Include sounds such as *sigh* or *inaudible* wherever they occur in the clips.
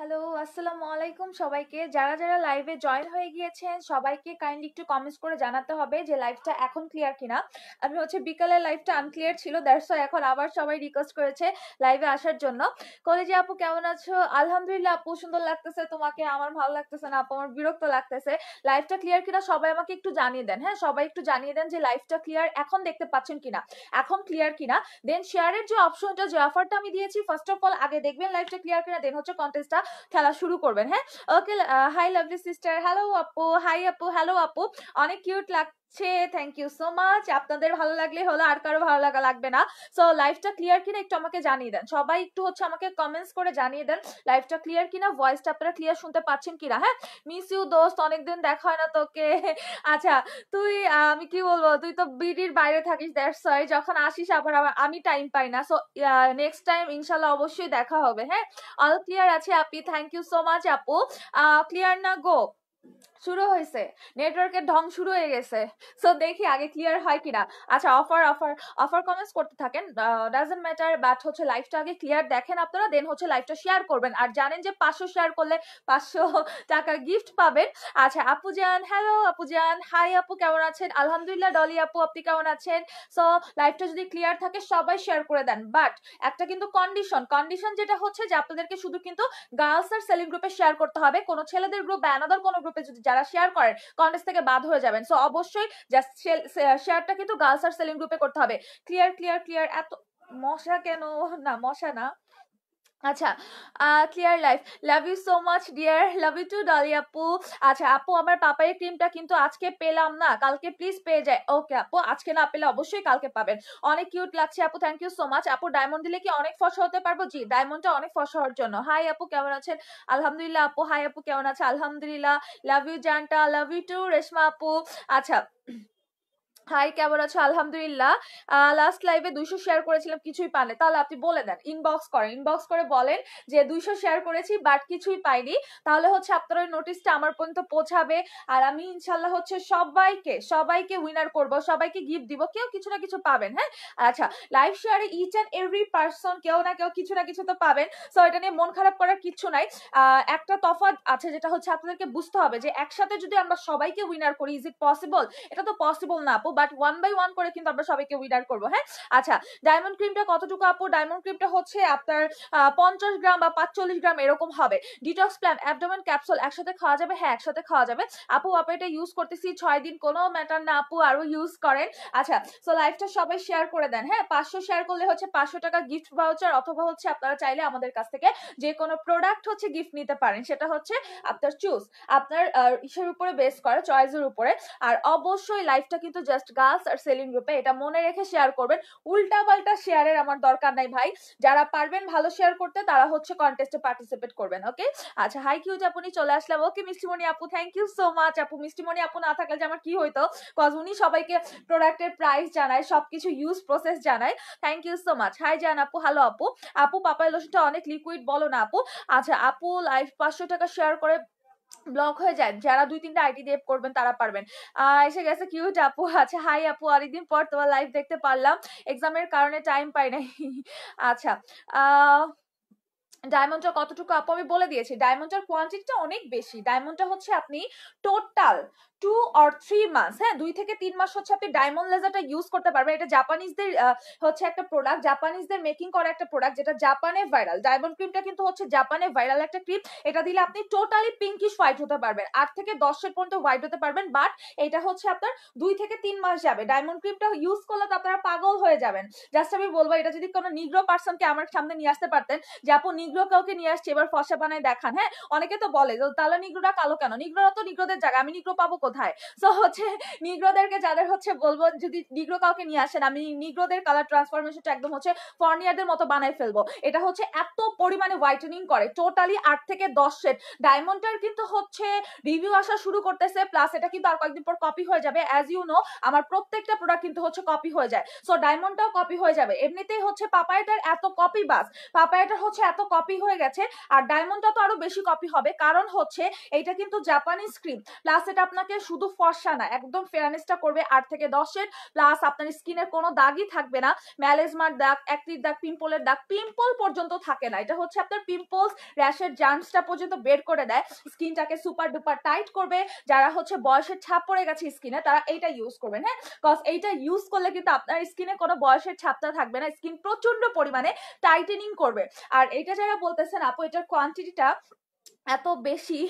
Hello আসসালামু আলাইকুম সবাইকে যারা যারা লাইভে জয়েন হয়ে গিয়েছেন সবাইকে কাইন্ডলি একটু কমেন্টস করে জানাতে হবে যে লাইভটা এখন ক্লিয়ার কিনা আমি হচ্ছে বিকালে লাইভটা আনক্লিয়ার ছিল দ্যাটস এখন আবার সবাই রিকোয়েস্ট করেছে লাইভে আসার জন্য কলেজে আপু কেমন আছো আলহামদুলিল্লাহ আপু সুন্দর লাগতেছে তোমাকে আমার ভালো লাগতেছে না আপু আমার বিরক্ত লাগতেছে লাইভটা ক্লিয়ার কিনা সবাই আমাকে একটু জানিয়ে দেন হ্যাঁ সবাই একটু জানিয়ে দেন যে লাইভটা ক্লিয়ার এখন দেখতে পাচ্ছেন কিনা এখন ক্লিয়ার কিনা দেন শেয়ারের যে অপশনটা যে অফারটা আমি দিয়েছি ফার্স্ট অফ অল আগে দেখবেন লাইভটা ক্লিয়ার কিনা দেন হচ্ছে কন্টেস্টটা খেলা শুরু করবেন হ্যাঁ okay hi lovely sister hello আপু হাই আপু হ্যালো আপু অনেক কিউট লাগ হচ্ছে থ্যাংক ইউ সো মাচ আপনাদের ভালো লাগলে হলো আর কারো ভালো লাগা লাগবে না সো লাইফটা ক্লিয়ার কিনা একটু আমাকে জানিয়ে দেন সবাই একটু হচ্ছে আমাকে কমেন্টস করে জানিয়ে দেন লাইফটা ক্লিয়ার কিনা ভয়েসটা আপনারা ক্লিয়ার শুনতে পাচ্ছেন কিনা হ্যাঁ মিস ইউ দোস্ত অনেকদিন দেখা হয় না তোকে আচ্ছা তুই আমি কি বলবো তুই তো বিডির বাইরে থাকিস দ্যাটস ওয়াই যখন আসিস আবার আমি টাইম পাই না সো নেক্সট টাইম ইনশাল্লাহ অবশ্যই দেখা হবে হ্যাঁ অল ক্লিয়ার আছে আপি থ্যাংক ইউ সো মাচ আপু ক্লিয়ার না গো শুরু হয়েছে নেটওয়ার্কের ঢং শুরু হয়ে গেছে সো দেখি আগে ক্লিয়ার হয় কিনা আচ্ছা অফার অফার অফার কমেন্টস করতে থাকেন ডাজেন্ট ম্যাটার বাট হচ্ছে লাইফটা আগে ক্লিয়ার দেখেন আপনারা দেন হচ্ছে লাইফটা শেয়ার করবেন আর জানেন যে পাঁচশো শেয়ার করলে পাঁচশো *laughs* টাকা গিফট পাবেন আচ্ছা আপু জান হ্যালো আপু জান হাই আপু কেমন আছেন আলহামদুলিল্লাহ ডলি আপু আপনি কেমন আছেন সো লাইফটা যদি ক্লিয়ার থাকে সবাই শেয়ার করে দেন বাট একটা কিন্তু কন্ডিশন কন্ডিশন যেটা হচ্ছে যে আপনাদেরকে শুধু কিন্তু গার্লস আর সেলিং গ্রুপে শেয়ার করতে হবে কোনো ছেলেদের গ্রুপ বা অ্যানাদার কোনো গ্রুপে যদি যারা শেয়ার করেন কন্টেস্ট থেকে বাদ হয়ে যাবেন সো অবশ্যই শেয়ারটা কিন্তু গার্লস আর সেলিং গ্রুপে করতে হবে ক্লিয়ার ক্লিয়ার ক্লিয়ার এত মশা কেন না মশা না আচ্ছা clear life love you so much dear love you too ডালি আপু আচ্ছা আপু আমার পাপাই ক্রিমটা কিন্তু আজকে পেলাম না কালকে প্লিজ পেয়ে যায় ওকে আপু আজকে না পেলে অবশ্যই কালকে পাবেন অনেক কিউট লাগছে আপু থ্যাংক ইউ সো মাচ আপু ডায়মন্ড দিলে কি অনেক ফসল হতে পারবো জি ডায়মন্ডটা অনেক ফসল হওয়ার জন্য হাই আপু কেমন আছেন আলহামদুলিল্লাহ আপু হাই আপু কেমন আছে আলহামদুলিল্লাহ লাভ ইউ জানটা লাভ ইউ টু রেশমা আপু আচ্ছা হাই কেমন আছো আলহামদুলিল্লাহ লাস্ট লাইভে দুইশো শেয়ার করেছিলাম কিছুই পানে তাহলে আপনি বলে দেন ইনবক্স করেন ইনবক্স করে বলেন যে দুইশো শেয়ার করেছি বাট কিছুই পাইনি তাহলে হচ্ছে আপনার ওই নোটিশটা আমার পর্যন্ত পৌঁছাবে আর আমি ইনশাল্লাহ হচ্ছে সবাইকে সবাইকে উইনার করব সবাইকে গিফট দিব কেউ কিছু না কিছু পাবেন হ্যাঁ আচ্ছা লাইভ শেয়ারে ইচ অ্যান্ড এভরি পার্সন কেউ না কেউ কিছু না কিছু তো পাবেন সো এটা নিয়ে মন খারাপ করার কিছু নাই একটা তফাৎ আছে যেটা হচ্ছে আপনাদেরকে বুঝতে হবে যে একসাথে যদি আমরা সবাইকে উইনার করি ইজ ইট পসিবল এটা তো পসিবল না আপু বাট ওয়ান বাই ওয়ান করে কিন্তু আমরা সবাইকে উইনার করবো হ্যাঁ আচ্ছা ডায়মন্ড ক্রিমটা কতটুকু আপু ডায়মন্ড ক্রিমটা হচ্ছে আপনার পঞ্চাশ গ্রাম বা পাঁচচল্লিশ গ্রাম এরকম হবে ডিটক্স প্ল্যান অ্যাবডোমেন ক্যাপসুল একসাথে খাওয়া যাবে হ্যাঁ একসাথে খাওয়া যাবে আপু আপু এটা ইউজ করতেছি ছয় দিন কোনো ম্যাটার না আপু আরও ইউজ করেন আচ্ছা সো লাইফটা সবাই শেয়ার করে দেন হ্যাঁ পাঁচশো শেয়ার করলে হচ্ছে পাঁচশো টাকা গিফট ভাউচার অথবা হচ্ছে আপনারা চাইলে আমাদের কাছ থেকে যে কোনো প্রোডাক্ট হচ্ছে গিফট নিতে পারেন সেটা হচ্ছে আপনার চুজ আপনার ইসের উপরে বেস করে চয়েসের উপরে আর অবশ্যই লাইফটা কিন্তু জাস্ট জাস্ট গার্লস আর সেলিং গ্রুপে এটা মনে রেখে শেয়ার করবেন উল্টা পাল্টা শেয়ারের আমার দরকার নাই ভাই যারা পারবেন ভালো শেয়ার করতে তারা হচ্ছে কন্টেস্টে পার্টিসিপেট করবেন ওকে আচ্ছা হাই কিউজ আপনি চলে আসলাম ওকে মিষ্টিমণি আপু থ্যাংক ইউ সো মাচ আপু মিষ্টিমণি আপু না থাকলে যে আমার কি হইতো কজ উনি সবাইকে প্রোডাক্টের প্রাইস জানায় সবকিছু ইউজ প্রসেস জানায় thank you so much hi জান আপু হ্যালো আপু আপু পাপায় লোসনটা অনেক লিকুইড বলো না আপু আচ্ছা আপু লাইফ পাঁচশো টাকা শেয়ার করে ব্লক হয়ে যায় যারা দুই তিনটা আইডি দিয়ে করবেন তারা পারবেন এসে গেছে কিউট আপু আচ্ছা হাই আপু অনেকদিন পর তোমার লাইভ দেখতে পারলাম এক্সামের কারণে টাইম পাই নাই আচ্ছা ডায়মন্ডটা কতটুকু আপু আমি বলে দিয়েছি ডায়মন্ডটার কোয়ান্টিটিটা অনেক বেশি ডায়মন্ডটা হচ্ছে আপনি total two or three months হ্যাঁ দুই থেকে তিন মাস হচ্ছে আপনি ডায়মন্ড লেজারটা ইউজ করতে পারবেন এটা জাপানিজদের হচ্ছে একটা প্রোডাক্ট জাপানিজদের মেকিং করা একটা প্রোডাক্ট যেটা জাপানে ভাইরাল ডায়মন্ড ক্রিমটা কিন্তু হচ্ছে জাপানে ভাইরাল একটা ক্রিম এটা দিলে আপনি টোটালি পিঙ্কিশ হোয়াইট হতে পারবেন আট থেকে দশের পর্যন্ত হোয়াইট হতে পারবেন বাট এটা হচ্ছে আপনার দুই থেকে তিন মাস যাবে ডায়মন্ড ক্রিমটা ইউজ করলে তো আপনারা পাগল হয়ে যাবেন জাস্ট আমি বলবো এটা যদি কোনো নিগ্রো পার্সনকে আমার সামনে নিয়ে আসতে পারতেন যে আপু নিগ্রো নিগ্রো কাউকে নিয়ে আসছে এবার ফসা বানায় দেখান হ্যাঁ অনেকে তো বলে তাহলে নিগ্রোরা কালো কেন নিগ্রোরা তো নিগ্রোদের জায়গা আমি নিগ্রো পাবো কোথায় সো হচ্ছে নিগ্রোদেরকে যাদের হচ্ছে বলবো যদি নিগ্রো কাউকে নিয়ে আসেন আমি নিগ্রোদের কালার ট্রান্সফরমেশনটা একদম হচ্ছে ফর্নিয়ারদের মতো বানায় ফেলবো এটা হচ্ছে এত পরিমাণে হোয়াইটেনিং করে টোটালি আট থেকে দশ সেট ডায়মন্ডটার কিন্তু হচ্ছে রিভিউ আসা শুরু করতেছে প্লাস এটা কিন্তু আর কয়েকদিন পর কপি হয়ে যাবে অ্যাজ ইউ নো আমার প্রত্যেকটা প্রোডাক্ট কিন্তু হচ্ছে কপি হয়ে যায় সো ডায়মন্ডটাও কপি হয়ে যাবে এমনিতেই হচ্ছে পাপায়াটার এত কপি বাস পাপায়াটার হচ্ছে এত কপি কপি হয়ে গেছে আর ডায়মন্ডটা তো আরো বেশি কপি হবে কারণ হচ্ছে এটা কিন্তু জাপানি স্ক্রিপ্ট প্লাস এটা আপনাকে শুধু ফর্সা না একদম ফেয়ারনেসটা করবে আট থেকে দশ শেড প্লাস আপনার স্কিনের কোনো দাগই থাকবে না ম্যালেজমার দাগ একটির দাগ পিম্পলের দাগ পিম্পল পর্যন্ত থাকে না এটা হচ্ছে আপনার পিম্পলস র্যাশের জার্মসটা পর্যন্ত বের করে দেয় স্কিনটাকে সুপার ডুপার টাইট করবে যারা হচ্ছে বয়সের ছাপ পড়ে গেছে স্কিনে তারা এইটা ইউজ করবেন হ্যাঁ কজ এইটা ইউজ করলে কিন্তু আপনার স্কিনে কোনো বয়সের ছাপটা থাকবে না স্কিন প্রচন্ড পরিমাণে টাইটেনিং করবে আর এইটা যারা আপনারা বলতেছেন আপু এটার কোয়ান্টিটিটা এত বেশি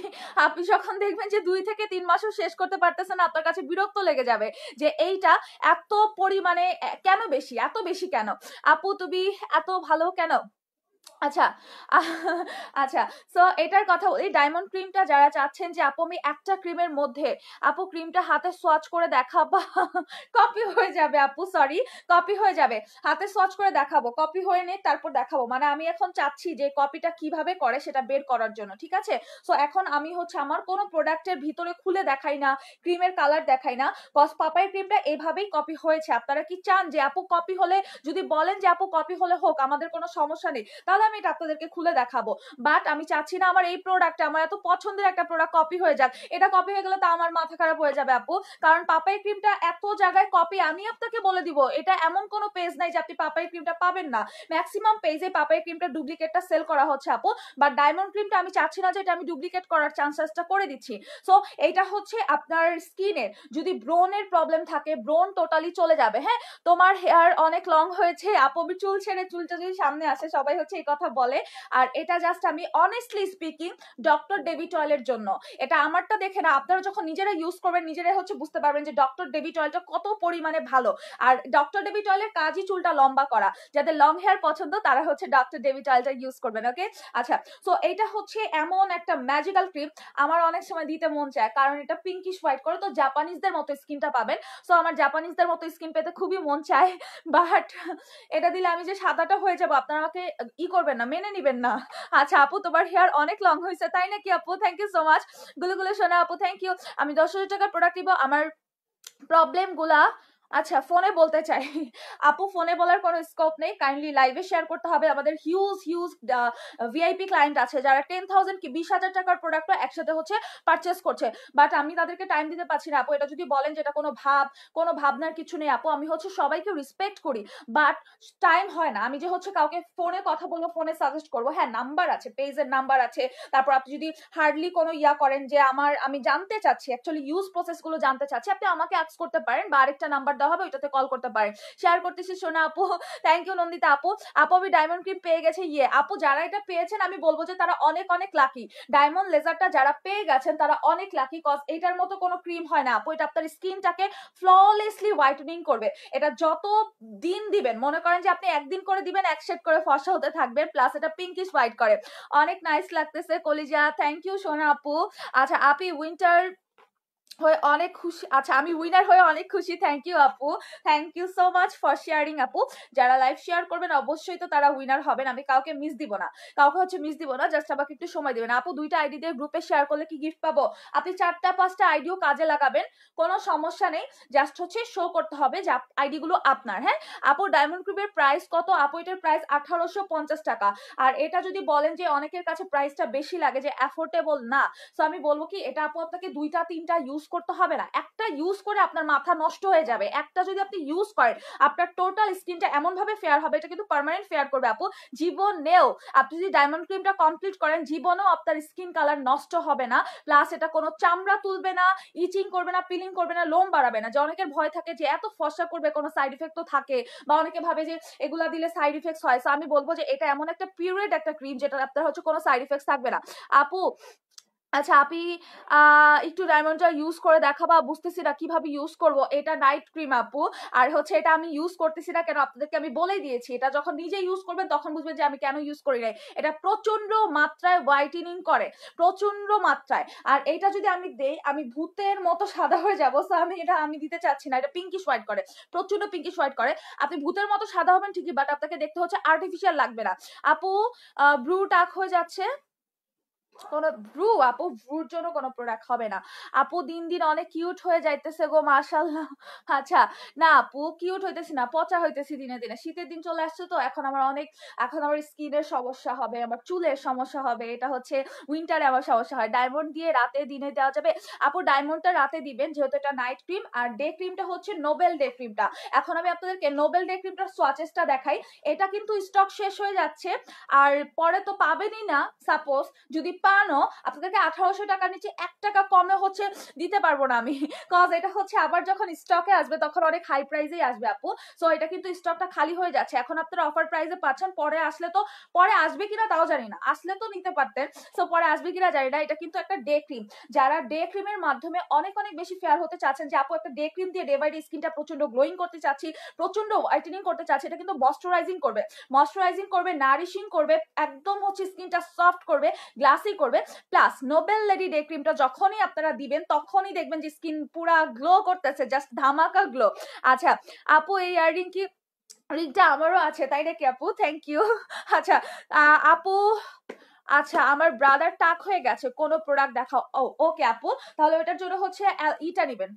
আপনি যখন দেখবেন যে দুই থেকে তিন মাসও শেষ করতে পারতেছেন আপনার কাছে বিরক্ত লেগে যাবে যে এইটা এত পরিমাণে কেন বেশি এত বেশি কেন আপু তুমি এত ভালো কেন আচ্ছা আচ্ছা সো এটার কথা বলি ডায়মন্ড ক্রিমটা যারা চাচ্ছেন যে আপু আমি একটা ক্রিমের মধ্যে আপু ক্রিমটা হাতে সোয়াচ করে দেখাবা কপি হয়ে যাবে আপু সরি কপি হয়ে যাবে হাতে সোয়াচ করে দেখাবো কপি হয়ে নে তারপর দেখাবো মানে আমি এখন চাচ্ছি যে কপিটা কিভাবে করে সেটা বের করার জন্য ঠিক আছে সো এখন আমি হচ্ছে আমার কোনো প্রোডাক্টের ভিতরে খুলে দেখাই না ক্রিমের কালার দেখাই না বস পাপাই ক্রিমটা এভাবেই কপি হয়েছে আপনারা কি চান যে আপু কপি হলে যদি বলেন যে আপু কপি হলে হোক আমাদের কোনো সমস্যা নেই তাহলে আমি এটা আপনাদেরকে খুলে দেখাবো বাট আমি চাচ্ছি না আমার এই প্রোডাক্ট আমার এত পছন্দের একটা প্রোডাক্ট কপি হয়ে যাক এটা কপি হয়ে গেলে তো আমার মাথা খারাপ হয়ে যাবে আপু কারণ পাপাই ক্রিমটা এত জায়গায় কপি আমি আপনাকে বলে দিব এটা এমন কোনো পেজ নাই যে আপনি পাপাই ক্রিমটা পাবেন না ম্যাক্সিমাম পেজে পাপাই ক্রিমটা ডুপ্লিকেটটা সেল করা হচ্ছে আপু বাট ডায়মন্ড ক্রিমটা আমি চাচ্ছি না যে এটা আমি ডুপ্লিকেট করার চান্সেসটা করে দিচ্ছি সো এটা হচ্ছে আপনার স্কিনের যদি ব্রোনের প্রবলেম থাকে ব্রোন টোটালি চলে যাবে হ্যাঁ তোমার হেয়ার অনেক লং হয়েছে আপু চুল ছেড়ে চুলটা যদি সামনে আসে সবাই হচ্ছে এই কথা বলে আর এটা জাস্ট আমি অনেস্টলি স্পিকিং ডক্টর ডেভিড অয়েলের জন্য এটা আমারটা দেখে না আপনারা যখন নিজেরা ইউজ করবেন নিজেরা হচ্ছে বুঝতে পারবেন যে ডক্টর ডেভিড অয়েলটা কত পরিমাণে ভালো আর ডক্টর ডেভিড অয়েলের কাজই চুলটা লম্বা করা যাদের লং হেয়ার পছন্দ তারা হচ্ছে ডক্টর ডেভিড অয়েলটা ইউজ করবেন ওকে আচ্ছা সো এটা হচ্ছে এমন একটা ম্যাজিক্যাল ক্রিম আমার অনেক সময় দিতে মন চায় কারণ এটা পিঙ্কিশ হোয়াইট করে তো জাপানিজদের মতো স্কিনটা পাবেন সো আমার জাপানিজদের মতো স্কিন পেতে খুবই মন চায় বাট এটা দিলে আমি যে সাদাটা হয়ে যাবো আপনারা আমাকে ই করবেন হবে না মেনে নিবেন না আচ্ছা আপু তোমার হেয়ার অনেক লং হয়েছে তাই নাকি আপু থ্যাংক ইউ সো মাচ গুলো গুলো শোনা আপু থ্যাংক ইউ আমি দশ হাজার টাকার প্রোডাক্ট দিব আমার প্রবলেমগুলা আচ্ছা ফোনে বলতে চাই আপু ফোনে বলার কোনো স্কোপ নেই কাইন্ডলি লাইভে শেয়ার করতে হবে আমাদের হিউজ হিউজ ভিআইপি ক্লায়েন্ট আছে যারা টেন থাউজেন্ড কি বিশ হাজার টাকার প্রোডাক্ট একসাথে হচ্ছে পারচেস করছে বাট আমি তাদেরকে টাইম দিতে পারছি না আপু এটা যদি বলেন যে এটা কোনো ভাব কোনো ভাবনার কিছু নেই আপু আমি হচ্ছে সবাইকে রিসপেক্ট করি বাট টাইম হয় না আমি যে হচ্ছে কাউকে ফোনে কথা বলবো ফোনে সাজেস্ট করবো হ্যাঁ নাম্বার আছে পেজের নাম্বার আছে তারপর আপনি যদি হার্ডলি কোনো ইয়া করেন যে আমার আমি জানতে চাচ্ছি অ্যাকচুয়ালি ইউজ প্রসেসগুলো জানতে চাচ্ছি আপনি আমাকে অ্যাক্স করতে পারেন বা আরেকটা নাম্বার নাম্বার দেওয়া হবে ওইটাতে কল করতে পারেন শেয়ার করতেছি সোনা আপু থ্যাংক ইউ নন্দিতা আপু আপু আমি ডায়মন্ড ক্রিম পেয়ে গেছে ইয়ে আপু যারা এটা পেয়েছেন আমি বলবো যে তারা অনেক অনেক লাকি ডায়মন্ড লেজারটা যারা পেয়ে গেছেন তারা অনেক লাকি কজ এটার মতো কোনো ক্রিম হয় না আপু এটা আপনার স্কিনটাকে ফ্ললেসলি হোয়াইটনিং করবে এটা যত দিন দিবেন মনে করেন যে আপনি একদিন করে দিবেন এক শেড করে ফসা হতে থাকবে প্লাস এটা পিঙ্কিশ হোয়াইট করে অনেক নাইস লাগতেছে কলিজা থ্যাংক ইউ সোনা আপু আচ্ছা আপি উইন্টার হয়ে অনেক খুশি আচ্ছা আমি উইনার হয়ে অনেক খুশি থ্যাংক ইউ আপু thank you so much for sharing আপু যারা লাইভ শেয়ার করবেন অবশ্যই তো তারা উইনার হবেন আমি কাউকে মিস দিব না কাউকে হচ্ছে মিস দিব না জাস্ট আমাকে একটু সময় দেবেন আপু দুইটা আইডি দিয়ে গ্রুপে শেয়ার করলে কি গিফট পাবো আপনি চারটা পাঁচটা আইডিও কাজে লাগাবেন কোনো সমস্যা নেই জাস্ট হচ্ছে শো করতে হবে যে আইডিগুলো আপনার হ্যাঁ আপু ডায়মন্ড গ্রুপের প্রাইস কত আপু এটার প্রাইস আঠারোশো পঞ্চাশ টাকা আর এটা যদি বলেন যে অনেকের কাছে প্রাইসটা বেশি লাগে যে অ্যাফোর্ডেবল না সো আমি বলবো কি এটা আপু আপনাকে দুইটা তিনটা ইউজ ইউজ করতে হবে না একটা ইউজ করে আপনার মাথা নষ্ট হয়ে যাবে একটা যদি আপনি ইউজ করেন আপনার টোটাল স্কিনটা এমনভাবে ফেয়ার হবে এটা কিন্তু পারমানেন্ট ফেয়ার করবে আপু জীবনেও আপনি যদি ডায়মন্ড ক্রিমটা কমপ্লিট করেন জীবনেও আপনার স্কিন কালার নষ্ট হবে না প্লাস এটা কোনো চামড়া তুলবে না ইচিং করবে না পিলিং করবে না লোম বাড়াবে না যে অনেকের ভয় থাকে যে এত ফসা করবে কোনো সাইড ইফেক্ট তো থাকে বা অনেকে ভাবে যে এগুলা দিলে সাইড ইফেক্টস হয় সো আমি বলবো যে এটা এমন একটা পিউরেড একটা ক্রিম যেটা আপনার হচ্ছে কোনো সাইড ইফেক্টস থাকবে না আপু আচ্ছা আপনি একটু ডায়মন্ডটা ইউজ করে দেখাবা বুঝতেছি না কিভাবে ইউজ করব এটা নাইট ক্রিম আপু আর হচ্ছে এটা আমি ইউজ করতেছি না কেন আপনাদেরকে আমি বলে দিয়েছি এটা যখন নিজে ইউজ করবেন তখন বুঝবেন যে আমি কেন ইউজ করি নাই এটা প্রচন্ড মাত্রায় হোয়াইটেনিং করে প্রচন্ড মাত্রায় আর এটা যদি আমি দেই আমি ভূতের মতো সাদা হয়ে যাবো সো আমি এটা আমি দিতে চাচ্ছি না এটা পিঙ্কিশ হোয়াইট করে প্রচন্ড পিঙ্কিশ হোয়াইট করে আপনি ভূতের মতো সাদা হবেন ঠিকই বাট আপনাকে দেখতে হচ্ছে আর্টিফিশিয়াল লাগবে না আপু ব্রু টাক হয়ে যাচ্ছে কোন ভ্রু আপু ভ্রুর জন্য কোনো প্রোডাক্ট হবে না আপু দিন দিন অনেক কিউট হয়ে যাইতেছে গো মাশাল্লাহ আচ্ছা না আপু কিউট হইতেছি না পচা হইতেছি দিনে দিনে শীতের দিন চলে আসছে তো এখন আমার অনেক এখন আমার স্কিনের সমস্যা হবে আমার চুলের সমস্যা হবে এটা হচ্ছে উইন্টারে আমার সমস্যা হয় ডায়মন্ড দিয়ে রাতে দিনে দেওয়া যাবে আপু ডায়মন্ডটা রাতে দিবেন যেহেতু এটা নাইট ক্রিম আর ডে ক্রিমটা হচ্ছে নোবেল ডে ক্রিমটা এখন আমি আপনাদেরকে নোবেল ডে ক্রিমটার সোয়াচেসটা দেখাই এটা কিন্তু স্টক শেষ হয়ে যাচ্ছে আর পরে তো পাবেনই না সাপোজ যদি পানও আপনাদেরকে আঠারোশো টাকার নিচে এক টাকা কমে হচ্ছে দিতে পারবো না আমি কজ এটা হচ্ছে আবার যখন স্টকে আসবে তখন অনেক হাই প্রাইজেই আসবে আপু সো এটা কিন্তু স্টকটা খালি হয়ে যাচ্ছে এখন আপনারা অফার প্রাইজে পাচ্ছেন পরে আসলে তো পরে আসবে কিনা তাও জানি না আসলে তো নিতে পারতেন সো পরে আসবে কিনা জানি না এটা কিন্তু একটা ডে ক্রিম যারা ডে ক্রিমের মাধ্যমে অনেক অনেক বেশি ফেয়ার হতে চাচ্ছেন যে আপু একটা ডে ক্রিম দিয়ে ডে বাই ডে স্কিনটা প্রচন্ড গ্লোয়িং করতে চাচ্ছি প্রচন্ড হোয়াইটেনিং করতে চাচ্ছি এটা কিন্তু ময়শ্চারাইজিং করবে ময়শ্চারাইজিং করবে নারিশিং করবে একদম হচ্ছে স্কিনটা সফট করবে গ্লাসি করবে প্লাস নোবেল লেডি ডে ক্রিমটা যখনই আপনারা দিবেন তখনই দেখবেন যে স্কিন পুরা গ্লো করতেছে জাস্ট ধামাকা গ্লো আচ্ছা আপু এই ইয়াররিং কি রিংটা আমারও আছে তাই নাকি আপু থ্যাংক ইউ আচ্ছা আপু আচ্ছা আমার ব্রাদার টাক হয়ে গেছে কোনো প্রোডাক্ট দেখাও ওকে আপু তাহলে ওটার জন্য হচ্ছে ইটা e নেবেন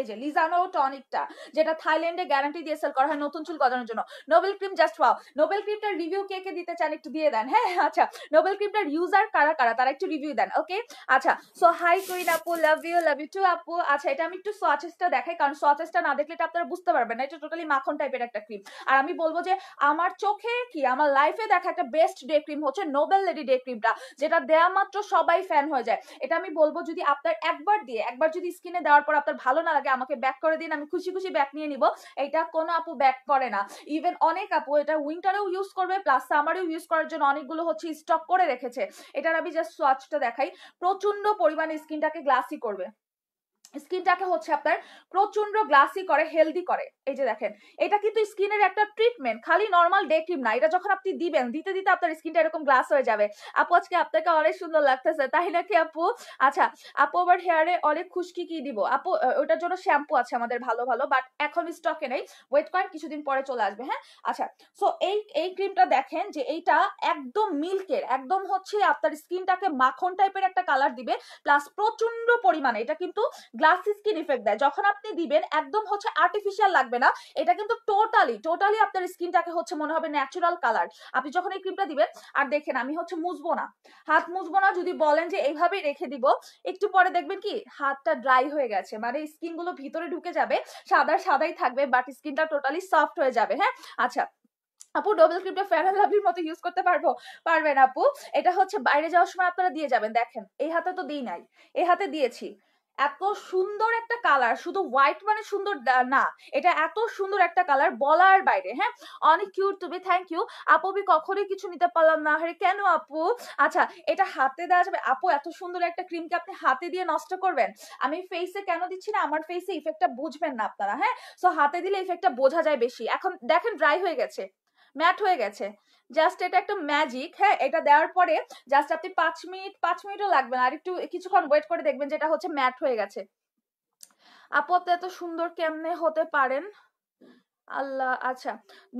এই যে লিজানো টনিকটা যেটা থাইল্যান্ডে গ্যারান্টি দিয়ে সেল করা হয় নতুন চুল গজানোর জন্য Nobel cream just wow Nobel ক্রিমটার রিভিউ কে কে দিতে চান একটু দিয়ে দেন হ্যাঁ আচ্ছা নোবেল ক্রিমটার ইউজার কারা কারা তারা একটু রিভিউ দেন ওকে আচ্ছা সো হাই কুইন আপু love you love you too আপু আচ্ছা এটা আমি একটু সোয়াচেসটা দেখাই কারণ সোয়াচেসটা না দেখলে এটা আপনারা বুঝতে পারবেন না এটা টোটালি মাখন টাইপের একটা ক্রিম আর আমি বলবো যে আমার চোখে কি আমার লাইফে দেখা একটা বেস্ট ডে ক্রিম হচ্ছে নোবেল লেডি ডে ক্রিমটা যেটা দেয়া মাত্র সবাই ফ্যান হয়ে যায় এটা আমি বলবো যদি আপনার একবার দিয়ে একবার যদি স্কিনে দেওয়ার পর আপনার ভালো না লাগে আগে আমাকে ব্যাক করে দিন আমি খুশি খুশি ব্যাক নিয়ে নিব এটা কোনো আপু ব্যাক করে না ইভেন অনেক আপু এটা উইন্টারেও ইউজ করবে প্লাস সামারেও ইউজ করার জন্য অনেকগুলো হচ্ছে স্টক করে রেখেছে এটার আমি জাস্ট সোয়াচটা দেখাই প্রচন্ড পরিমাণে স্কিনটাকে গ্লাসি করবে স্কিনটাকে হচ্ছে আপনার প্রচন্ড গ্লাসি করে হেলদি করে এই যে দেখেন এটা কিন্তু স্কিনের একটা ট্রিটমেন্ট খালি নর্মাল ডে ক্রিম না এটা যখন আপনি দিবেন দিতে দিতে আপনার স্কিনটা এরকম গ্লাস হয়ে যাবে আপু আজকে আপনাকে অনেক সুন্দর লাগতেছে তাই নাকি আপু আচ্ছা আপু আবার হেয়ারে অনেক খুশকি কি দিব আপু ওটার জন্য শ্যাম্পু আছে আমাদের ভালো ভালো বাট এখন স্টকে নেই ওয়েট করেন কিছুদিন পরে চলে আসবে হ্যাঁ আচ্ছা সো এই এই ক্রিমটা দেখেন যে এইটা একদম মিল্কের একদম হচ্ছে আপনার স্কিনটাকে মাখন টাইপের একটা কালার দিবে প্লাস প্রচন্ড পরিমাণে এটা কিন্তু গ্লাসি স্কিন ইফেক্ট দেয় যখন আপনি দিবেন একদম হচ্ছে আর্টিফিশিয়াল লাগবে না এটা কিন্তু টোটালি টোটালি আপনার স্কিনটাকে হচ্ছে মনে হবে ন্যাচুরাল কালার আপনি যখন এই ক্রিমটা দিবেন আর দেখেন আমি হচ্ছে মুজবো না হাত মুজবো না যদি বলেন যে এইভাবেই রেখে দিব একটু পরে দেখবেন কি হাতটা ড্রাই হয়ে গেছে মানে স্কিনগুলো ভিতরে ঢুকে যাবে সাদা সাদাই থাকবে বাট স্কিনটা টোটালি সফট হয়ে যাবে হ্যাঁ আচ্ছা আপু ডবল ক্রিমটা ফেয়ার অ্যান্ড লাভলির মতো ইউজ করতে পারবো পারবেন আপু এটা হচ্ছে বাইরে যাওয়ার সময় আপনারা দিয়ে যাবেন দেখেন এই হাতে তো দিই নাই এই হাতে দিয়েছি এত সুন্দর একটা কালার শুধু হোয়াইট মানে সুন্দর না এটা এত সুন্দর একটা কালার বলার বাইরে হ্যাঁ অনেক কিউট তুমি থ্যাংক ইউ আপু আমি কখনোই কিছু নিতে পারলাম না আরে কেন আপু আচ্ছা এটা হাতে দেওয়া যাবে আপু এত সুন্দর একটা ক্রিমকে আপনি হাতে দিয়ে নষ্ট করবেন আমি ফেসে কেন দিচ্ছি না আমার ফেসে ইফেক্টটা বুঝবেন না আপনারা হ্যাঁ সো হাতে দিলে ইফেক্টটা বোঝা যায় বেশি এখন দেখেন ড্রাই হয়ে গেছে ম্যাট হয়ে গেছে জাস্ট এটা একটা ম্যাজিক হ্যাঁ এটা দেওয়ার পরে জাস্ট আপনি পাঁচ মিনিট পাঁচ মিনিটও লাগবে না আর একটু কিছুক্ষণ ওয়েট করে দেখবেন যেটা হচ্ছে ম্যাট হয়ে গেছে আপু আপনি এত সুন্দর কেমনে হতে পারেন আল্লাহ আচ্ছা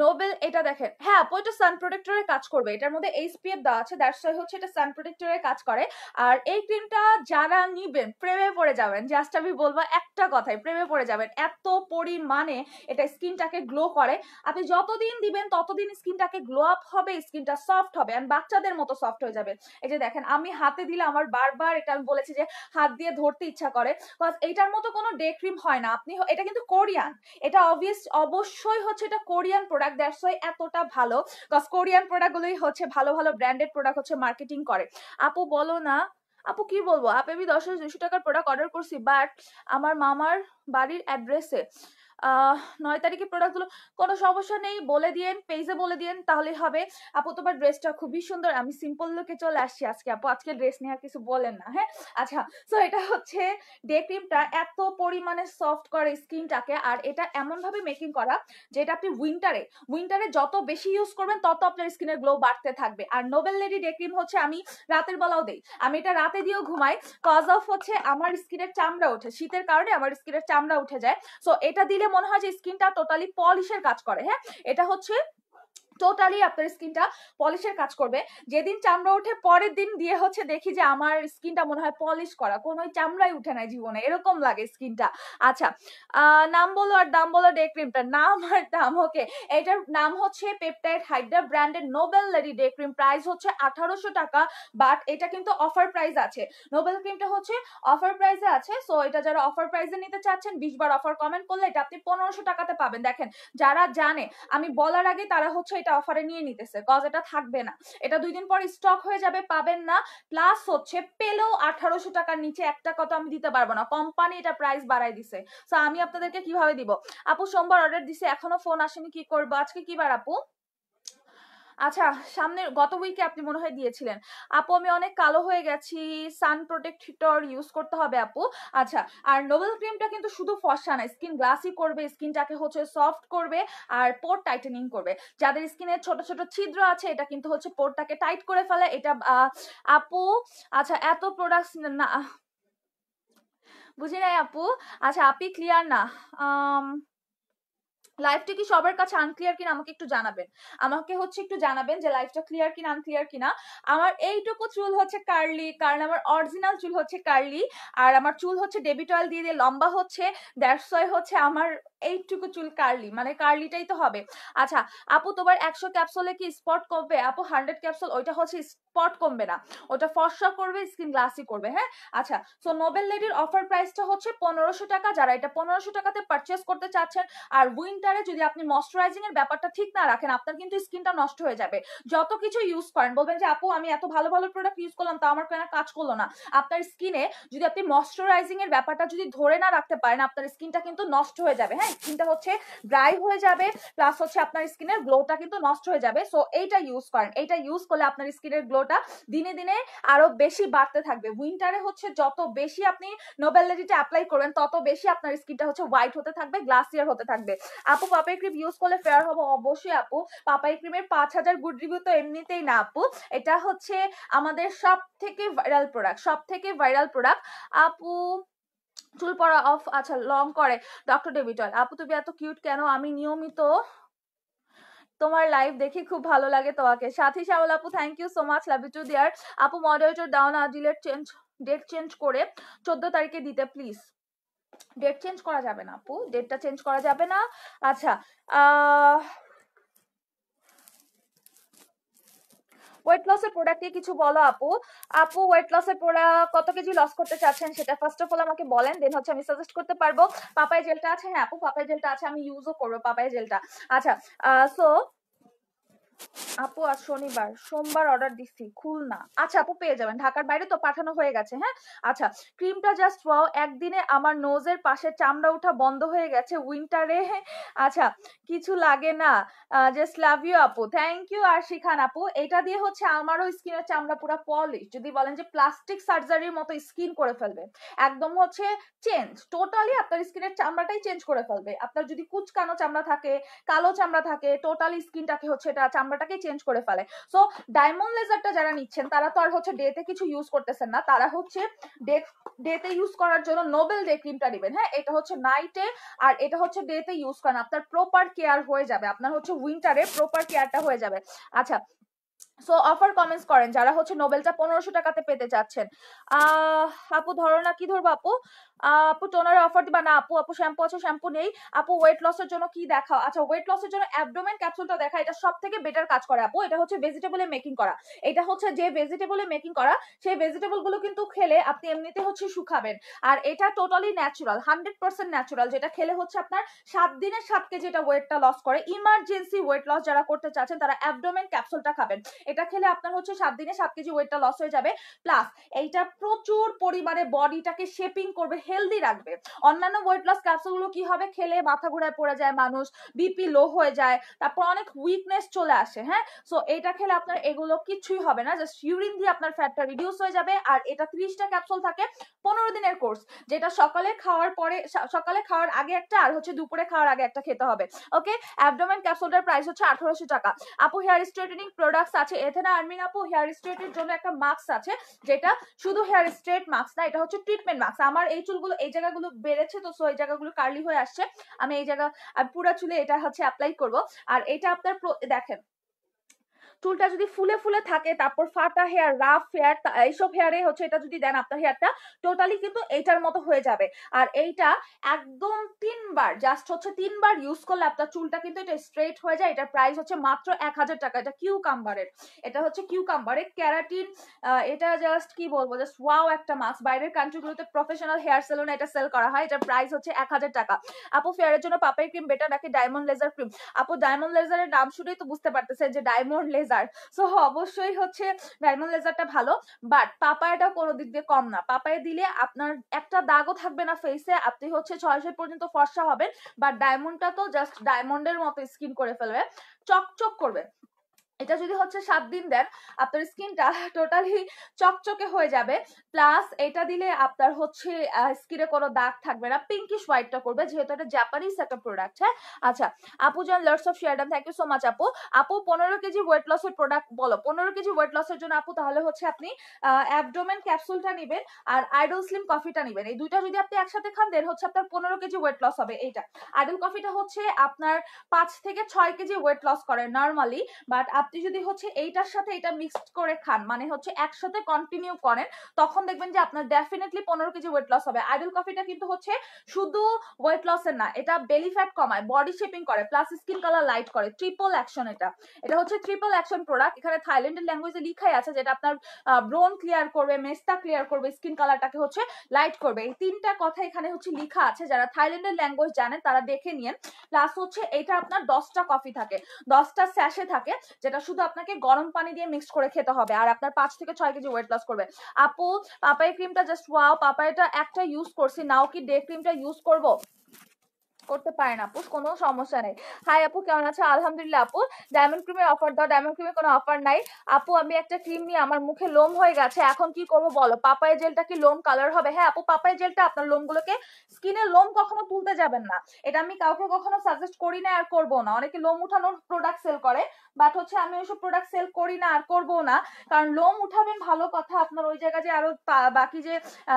নোবেল এটা দেখেন হ্যাঁ আপু এটা সান প্রোটেক্টরের কাজ করবে এটার মধ্যে এইচপিএফ দেওয়া আছে দ্যাটস ওয়াই হচ্ছে এটা সান প্রোটেক্টরের কাজ করে আর এই ক্রিমটা যারা নিবেন প্রেমে পড়ে যাবেন জাস্ট আমি বলবো একটা কথাই প্রেমে পড়ে যাবেন এত পরিমাণে এটা স্কিনটাকে গ্লো করে আপনি যতদিন দিবেন ততদিন স্কিনটাকে গ্লো আপ হবে স্কিনটা সফট হবে এন্ড বাচ্চাদের মতো সফট হয়ে যাবে এই যে দেখেন আমি হাতে দিলে আমার বারবার এটা আমি বলেছি যে হাত দিয়ে ধরতে ইচ্ছা করে বিকজ এটার মতো কোনো ডে ক্রিম হয় না আপনি এটা কিন্তু কোরিয়ান এটা অবভিয়াস অবশ্যই অবশ্যই হচ্ছে এটা কোরিয়ান প্রোডাক্ট দ্যাটস ওয়াই এতটা ভালো কজ কোরিয়ান প্রোডাক্টগুলোই হচ্ছে ভালো ভালো ব্র্যান্ডেড প্রোডাক্ট হচ্ছে মার্কেটিং করে আপু বলো না আপু কি বলবো আপে আমি দশ হাজার দুশো টাকার প্রোডাক্ট অর্ডার করছি বাট আমার মামার বাড়ির অ্যাড্রেসে নয় তারিখে প্রোডাক্টগুলো কোনো সমস্যা নেই বলে দিয়েন পেজে বলে দিয়েন তাহলে হবে আপু তোমার ড্রেসটা খুবই সুন্দর আমি সিম্পল লুকে চলে আসছি আজকে আপু আজকে ড্রেস নিয়ে কিছু বলেন না হ্যাঁ আচ্ছা সো এটা হচ্ছে ডে ক্রিমটা এত পরিমাণে সফট করে স্কিনটাকে আর এটা এমনভাবে মেকিং করা যেটা আপনি উইন্টারে উইন্টারে যত বেশি ইউজ করবেন তত আপনার স্কিনের গ্লো বাড়তে থাকবে আর নোবেল লেডি ডে ক্রিম হচ্ছে আমি রাতের বেলাও দেই আমি এটা রাতে দিয়েও ঘুমাই কজ অফ হচ্ছে আমার স্কিনের চামড়া ওঠে শীতের কারণে আমার স্কিনের চামড়া উঠে যায় সো এটা দিলে মনে হয় যে স্কিনটা টোটালি পলিশের কাজ করে হ্যাঁ এটা হচ্ছে টোটালি আপনার স্কিনটা পলিশের কাজ করবে যেদিন চামড়া উঠে পরের দিন দিয়ে হচ্ছে দেখি যে আমার স্কিনটা মনে হয় পলিশ করা কোনো চামড়াই উঠে নাই জীবনে এরকম লাগে স্কিনটা আচ্ছা নাম বলো আর দাম বলো ডে ক্রিমটা নাম আর দাম ওকে এটার নাম হচ্ছে পেপটাইড হাইড্রা ব্র্যান্ডের Nobel lady day cream price হচ্ছে আঠারোশো টাকা বাট এটা কিন্তু অফার প্রাইস আছে নোবেল ক্রিমটা হচ্ছে অফার প্রাইসে আছে সো এটা যারা অফার প্রাইসে নিতে চাচ্ছেন বিশ বার অফার কমেন্ট করলে এটা আপনি পনেরোশো টাকাতে পাবেন দেখেন যারা জানে আমি বলার আগে তারা হচ্ছে এটা অফারে নিয়ে নিতেছে কজ এটা থাকবে না এটা দুই দিন পর স্টক হয়ে যাবে পাবেন না প্লাস হচ্ছে পেলেও আঠারোশো টাকার নিচে একটা কথা আমি দিতে পারবো না কোম্পানি এটা প্রাইস বাড়াই দিছে তো আমি আপনাদেরকে কিভাবে দিব আপু সোমবার অর্ডার দিছে এখনো ফোন আসেনি কি করবো আজকে কি বার আপু আচ্ছা সামনের গত উইকে আপনি মনে হয় দিয়েছিলেন আপু আমি অনেক কালো হয়ে গেছি সান প্রোটেক্টর ইউজ করতে হবে আপু আচ্ছা আর নোবেল ক্রিমটা কিন্তু শুধু ফসা না স্কিন গ্লাসি করবে স্কিনটাকে হচ্ছে সফট করবে আর পোর টাইটেনিং করবে যাদের স্কিনে ছোট ছোট ছিদ্র আছে এটা কিন্তু হচ্ছে পোরটাকে টাইট করে ফেলে এটা আপু আচ্ছা এত প্রোডাক্টস না বুঝি নাই আপু আচ্ছা আপি ক্লিয়ার না লাইফটা কি সবার কাছে আনক্লিয়ার কিনা আমাকে একটু জানাবেন আমাকে হচ্ছে একটু জানাবেন যে লাইফটা ক্লিয়ার কিনা আনক্লিয়ার কিনা আমার এইটুকু চুল হচ্ছে কার্লি কারণ আমার অরিজিনাল চুল হচ্ছে কার্লি আর আমার চুল হচ্ছে ডেবিট অয়েল দিয়ে দিয়ে লম্বা হচ্ছে দেড়শোয় হচ্ছে আমার এইটুকু চুল কার্লি মানে কার্লিটাই তো হবে আচ্ছা আপু তোমার একশো ক্যাপসুলে কি স্পট কমবে আপু হান্ড্রেড ক্যাপসুল ওইটা হচ্ছে স্পট কমবে না ওটা ফর্সা করবে স্কিন গ্লাসি করবে হ্যাঁ আচ্ছা সো নোবেল লেডির অফার প্রাইসটা হচ্ছে পনেরোশো টাকা যারা এটা পনেরোশো টাকাতে পারচেস করতে চাচ্ছেন আর উইন্টার স্কিনটারে যদি আপনি ময়শ্চারাইজিং এর ব্যাপারটা ঠিক না রাখেন আপনার কিন্তু স্কিনটা নষ্ট হয়ে যাবে যত কিছু ইউজ করেন বলবেন যে আপু আমি এত ভালো ভালো প্রোডাক্ট ইউজ করলাম তা আমার কেন কাজ করলো না আপনার স্কিনে যদি আপনি ময়শ্চারাইজিং এর ব্যাপারটা যদি ধরে না রাখতে পারেন আপনার স্কিনটা কিন্তু নষ্ট হয়ে যাবে হ্যাঁ স্কিনটা হচ্ছে ড্রাই হয়ে যাবে প্লাস হচ্ছে আপনার স্কিনের গ্লোটা কিন্তু নষ্ট হয়ে যাবে সো এইটা ইউজ করেন এইটা ইউজ করলে আপনার স্কিনের গ্লোটা দিনে দিনে আরো বেশি বাড়তে থাকবে উইন্টারে হচ্ছে যত বেশি আপনি নোবেলিটিটা অ্যাপ্লাই করবেন তত বেশি আপনার স্কিনটা হচ্ছে হোয়াইট হতে থাকবে গ্লাসিয়ার হতে থাকবে আপু পাপাই ক্রিম ইউজ করলে ফেয়ার হবো অবশ্যই আপু পাপাই ক্রিমের পাঁচ হাজার গুড রিভিউ তো এমনিতেই না আপু এটা হচ্ছে আমাদের সব থেকে ভাইরাল প্রোডাক্ট সব থেকে ভাইরাল প্রোডাক্ট আপু চুল পড়া অফ আচ্ছা লং করে ডক্টর ডেভিটল আপু তুমি এত কিউট কেন আমি নিয়মিত তোমার লাইভ দেখি খুব ভালো লাগে তোমাকে সাথী শ্যামল আপু thank you so much love you too dear আপু মডারেটর ডাউন আজিলের চেঞ্জ ডেট চেঞ্জ করে চোদ্দ তারিখে দিতে প্লিজ ডেট চেঞ্জ করা যাবে না আপু ডেটটা চেঞ্জ করা যাবে না আচ্ছা ওয়েট লসের প্রোডাক্ট নিয়ে কিছু বলো আপু আপু ওয়েট লসের প্রোডাক্ট কত কেজি লস করতে চাচ্ছেন সেটা ফার্স্ট অফ অল আমাকে বলেন দেন হচ্ছে আমি সাজেস্ট করতে পারবো পাপায় জেলটা আছে হ্যাঁ আপু পাপায় জেলটা আছে আমি ইউজও করবো পাপায় জেলটা আচ্ছা সো আপু আজ শনিবার সোমবার অর্ডার দিছি খুলনা আচ্ছা আপু পেয়ে যাবেন ঢাকার বাইরে তো পাঠানো হয়ে গেছে হ্যাঁ আচ্ছা ক্রিমটা জাস্ট ওয়াও একদিনে আমার নোজের পাশে চামড়া ওঠা বন্ধ হয়ে গেছে উইন্টারে হ্যাঁ? আচ্ছা কিছু লাগে না জাস্ট লাভ ইউ আপু থ্যাংক ইউ আর শিখান আপু এটা দিয়ে হচ্ছে আমারও স্কিনের চামড়া পুরো পলিশ যদি বলেন যে প্লাস্টিক সার্জারির মতো স্কিন করে ফেলবে একদম হচ্ছে চেঞ্জ টোটালি আপনার স্কিনের চামড়াটাই চেঞ্জ করে ফেলবে আপনার যদি কুচকানো চামড়া থাকে কালো চামড়া থাকে টোটালি স্কিনটাকে হচ্ছে এটা নাম্বারটাকে চেঞ্জ করে ফেলে সো ডায়মন্ড লেজারটা যারা নিচ্ছেন তারা তো আর হচ্ছে ডেতে কিছু ইউজ করতেছেন না তারা হচ্ছে ডেতে ইউজ করার জন্য নোবেল ডে ক্রিমটা নেবেন হ্যাঁ এটা হচ্ছে নাইটে আর এটা হচ্ছে ডেতে ইউজ করেন আপনার প্রপার কেয়ার হয়ে যাবে আপনার হচ্ছে উইন্টারে প্রপার কেয়ারটা হয়ে যাবে আচ্ছা সো অফার কমেন্টস করেন যারা হচ্ছে নোবেলটা পনেরোশো টাকাতে পেতে চাচ্ছেন আপু ধরো না কি ধরবো আপু আপু টোনার অফার দিবা না আপু আপু শ্যাম্পু আছে শ্যাম্পু নেই আপু ওয়েট লসের জন্য কি দেখাও আচ্ছা ওয়েট লসের জন্য অ্যাবডোমেন ক্যাপসুলটা দেখা এটা সব থেকে বেটার কাজ করে আপু এটা হচ্ছে এ মেকিং করা এটা হচ্ছে যে ভেজিটেবলে মেকিং করা সেই ভেজিটেবল গুলো কিন্তু খেলে আপনি এমনিতে হচ্ছে শুকাবেন আর এটা totally natural hundred percent natural যেটা খেলে হচ্ছে আপনার সাত দিনের সাত কেজি এটা ওয়েটটা লস করে ইমার্জেন্সি ওয়েট লস যারা করতে চাচ্ছেন তারা অ্যাবডোমেন ক্যাপসুলটা খাবেন এটা খেলে আপনার হচ্ছে সাত দিনে সাত কেজি ওয়েটটা লস হয়ে যাবে প্লাস এইটা প্রচুর পরিমাণে বডিটাকে শেপিং করবে হেলদি রাখবে অন্যান্য ওয়েট লস ক্যাপসুলগুলো কি হবে খেলে মাথা ঘুরায় পড়ে যায় মানুষ বিপি লো হয়ে যায় তারপর অনেক উইকনেস চলে আসে হ্যাঁ সো এটা খেলে আপনার এগুলো কিছুই হবে না জাস্ট ইউরিন দিয়ে আপনার ফ্যাটটা রিডিউস হয়ে যাবে আর এটা ত্রিশটা ক্যাপসুল থাকে পনেরো দিনের কোর্স যেটা সকালে খাওয়ার পরে সকালে খাওয়ার আগে একটা আর হচ্ছে দুপুরে খাওয়ার আগে একটা খেতে হবে ওকে অ্যাবডোমেন ক্যাপসুলটার প্রাইস হচ্ছে আঠারোশো টাকা আপু হেয়ার স্ট্রেটনিং প্রোডাক্টস আছে এথেনা আর্মিং আপু হেয়ার স্ট্রেটের জন্য একটা মাস্ক আছে যেটা শুধু হেয়ার স্ট্রেট মাস্ক না এটা হচ্ছে ট্রিটমেন্ট মাস্ক আমার এই চুল চুলগুলো এই জায়গাগুলো বেড়েছে তো সো এই জায়গাগুলো কার্লি হয়ে আসছে আমি এই জায়গা পুরা চুলে এটা হচ্ছে অ্যাপ্লাই করব আর এটা আপনার দেখেন চুলটা যদি ফুলে ফুলে থাকে তারপর ফাটা হেয়ার রাফ হেয়ার এইসব হেয়ারে হচ্ছে এটা যদি দেন আপনার হেয়ারটা টোটালি কিন্তু এইটার মতো হয়ে যাবে আর এইটা একদম তিনবার জাস্ট হচ্ছে তিনবার ইউজ করলে আপনার চুলটা কিন্তু এটা স্ট্রেট হয়ে যায় এটার প্রাইস হচ্ছে মাত্র এক হাজার টাকা এটা কিউ কাম্বারের এটা হচ্ছে কিউ কাম্বারের ক্যারাটিন এটা জাস্ট কি বলবো জাস্ট ওয়াও একটা মাস্ক বাইরের কান্ট্রিগুলোতে প্রফেশনাল হেয়ার সেলুনে এটা সেল করা হয় এটার প্রাইস হচ্ছে এক হাজার টাকা আপু ফেয়ারের জন্য পাপের ক্রিম বেটার নাকি ডায়মন্ড লেজার ক্রিম আপু ডায়মন্ড লেজারের নাম শুনেই তো বুঝতে পারতেছে যে ডায়মন্ড লেজার লেজার সো অবশ্যই হচ্ছে ডায়মন্ড লেজারটা ভালো বাট পাপায়াটা কোনো দিক দিয়ে কম না পাপায়া দিলে আপনার একটা দাগও থাকবে না ফেসে আপনি হচ্ছে ছয় পর্যন্ত ফর্সা হবেন বাট ডায়মন্ডটা তো জাস্ট ডায়মন্ডের মতো স্কিন করে ফেলবে চকচক করবে এটা যদি হচ্ছে সাত দিন দেন আপনার স্কিনটা টোটালি চকচকে হয়ে যাবে প্লাস এটা দিলে আপনার হচ্ছে স্কিনে কোনো দাগ থাকবে না পিঙ্কিশ হোয়াইটটা করবে যেহেতু এটা জাপানিজ একটা প্রোডাক্ট হ্যাঁ আচ্ছা আপু জন লর্ডস অফ শেয়ারডাম থ্যাংক ইউ সো মাচ আপু আপু পনেরো কেজি ওয়েট লসের প্রোডাক্ট বলো পনেরো কেজি ওয়েট লসের জন্য আপু তাহলে হচ্ছে আপনি অ্যাবডোমেন ক্যাপসুলটা নেবেন আর আইডল স্লিম কফিটা নেবেন এই দুইটা যদি আপনি একসাথে খান দেন হচ্ছে আপনার পনেরো কেজি ওয়েট লস হবে এইটা আইডল কফিটা হচ্ছে আপনার পাঁচ থেকে ছয় কেজি ওয়েট লস করে নর্মালি বাট আপনি যদি হচ্ছে এইটার সাথে এটা মিক্সড করে খান মানে হচ্ছে একসাথে কন্টিনিউ করেন তখন দেখবেন যে আপনার ডেফিনেটলি পনেরো কেজি ওয়েট লস হবে আইডল কফিটা কিন্তু হচ্ছে শুধু ওয়েট লসের না এটা বেলি ফ্যাট কমায় বডি শেপিং করে প্লাস স্কিন কালার লাইট করে ট্রিপল অ্যাকশন এটা এটা হচ্ছে ট্রিপল অ্যাকশন প্রোডাক্ট এখানে থাইল্যান্ডের ল্যাঙ্গুয়েজে লিখাই আছে যেটা আপনার ব্রোন ক্লিয়ার করবে মেস্তা ক্লিয়ার করবে স্কিন কালারটাকে হচ্ছে লাইট করবে এই তিনটা কথা এখানে হচ্ছে লিখা আছে যারা থাইল্যান্ডের ল্যাঙ্গুয়েজ জানেন তারা দেখে নিন প্লাস হচ্ছে এটা আপনার দশটা কফি থাকে দশটা স্যাশে থাকে যেটা সেটা শুধু আপনাকে গরম পানি দিয়ে মিক্স করে খেতে হবে আর আপনার পাঁচ থেকে ছয় কেজি ওয়েট লস করবে আপু পাপাই ক্রিমটা জাস্ট ওয়াও পাপাইটা একটা ইউজ করছি নাও কি ডে ক্রিমটা ইউজ করবো করতে পারেন আপু কোনো সমস্যা নেই হাই আপু কেমন আছে আলহামদুলিল্লাহ আপু ডায়মন্ড ক্রিমের অফার দাও ডায়মন্ড ক্রিমের কোনো অফার নাই আপু আমি একটা ক্রিম নিয়ে আমার মুখে লোম হয়ে গেছে এখন কি করব বলো পাপায় জেলটা কি লোম কালার হবে হ্যাঁ আপু পাপায় জেলটা আপনার লোমগুলোকে স্কিনে লোম কখনো তুলতে যাবেন না এটা আমি কাউকে কখনো সাজেস্ট করি না আর করবো না অনেকে লোম উঠানোর প্রোডাক্ট সেল করে বাট হচ্ছে আমি ওইসব প্রোডাক্ট সেল করি না আর করবো না কারণ লোম উঠাবেন ভালো কথা আপনার ওই জায়গায় যে আরো বাকি যে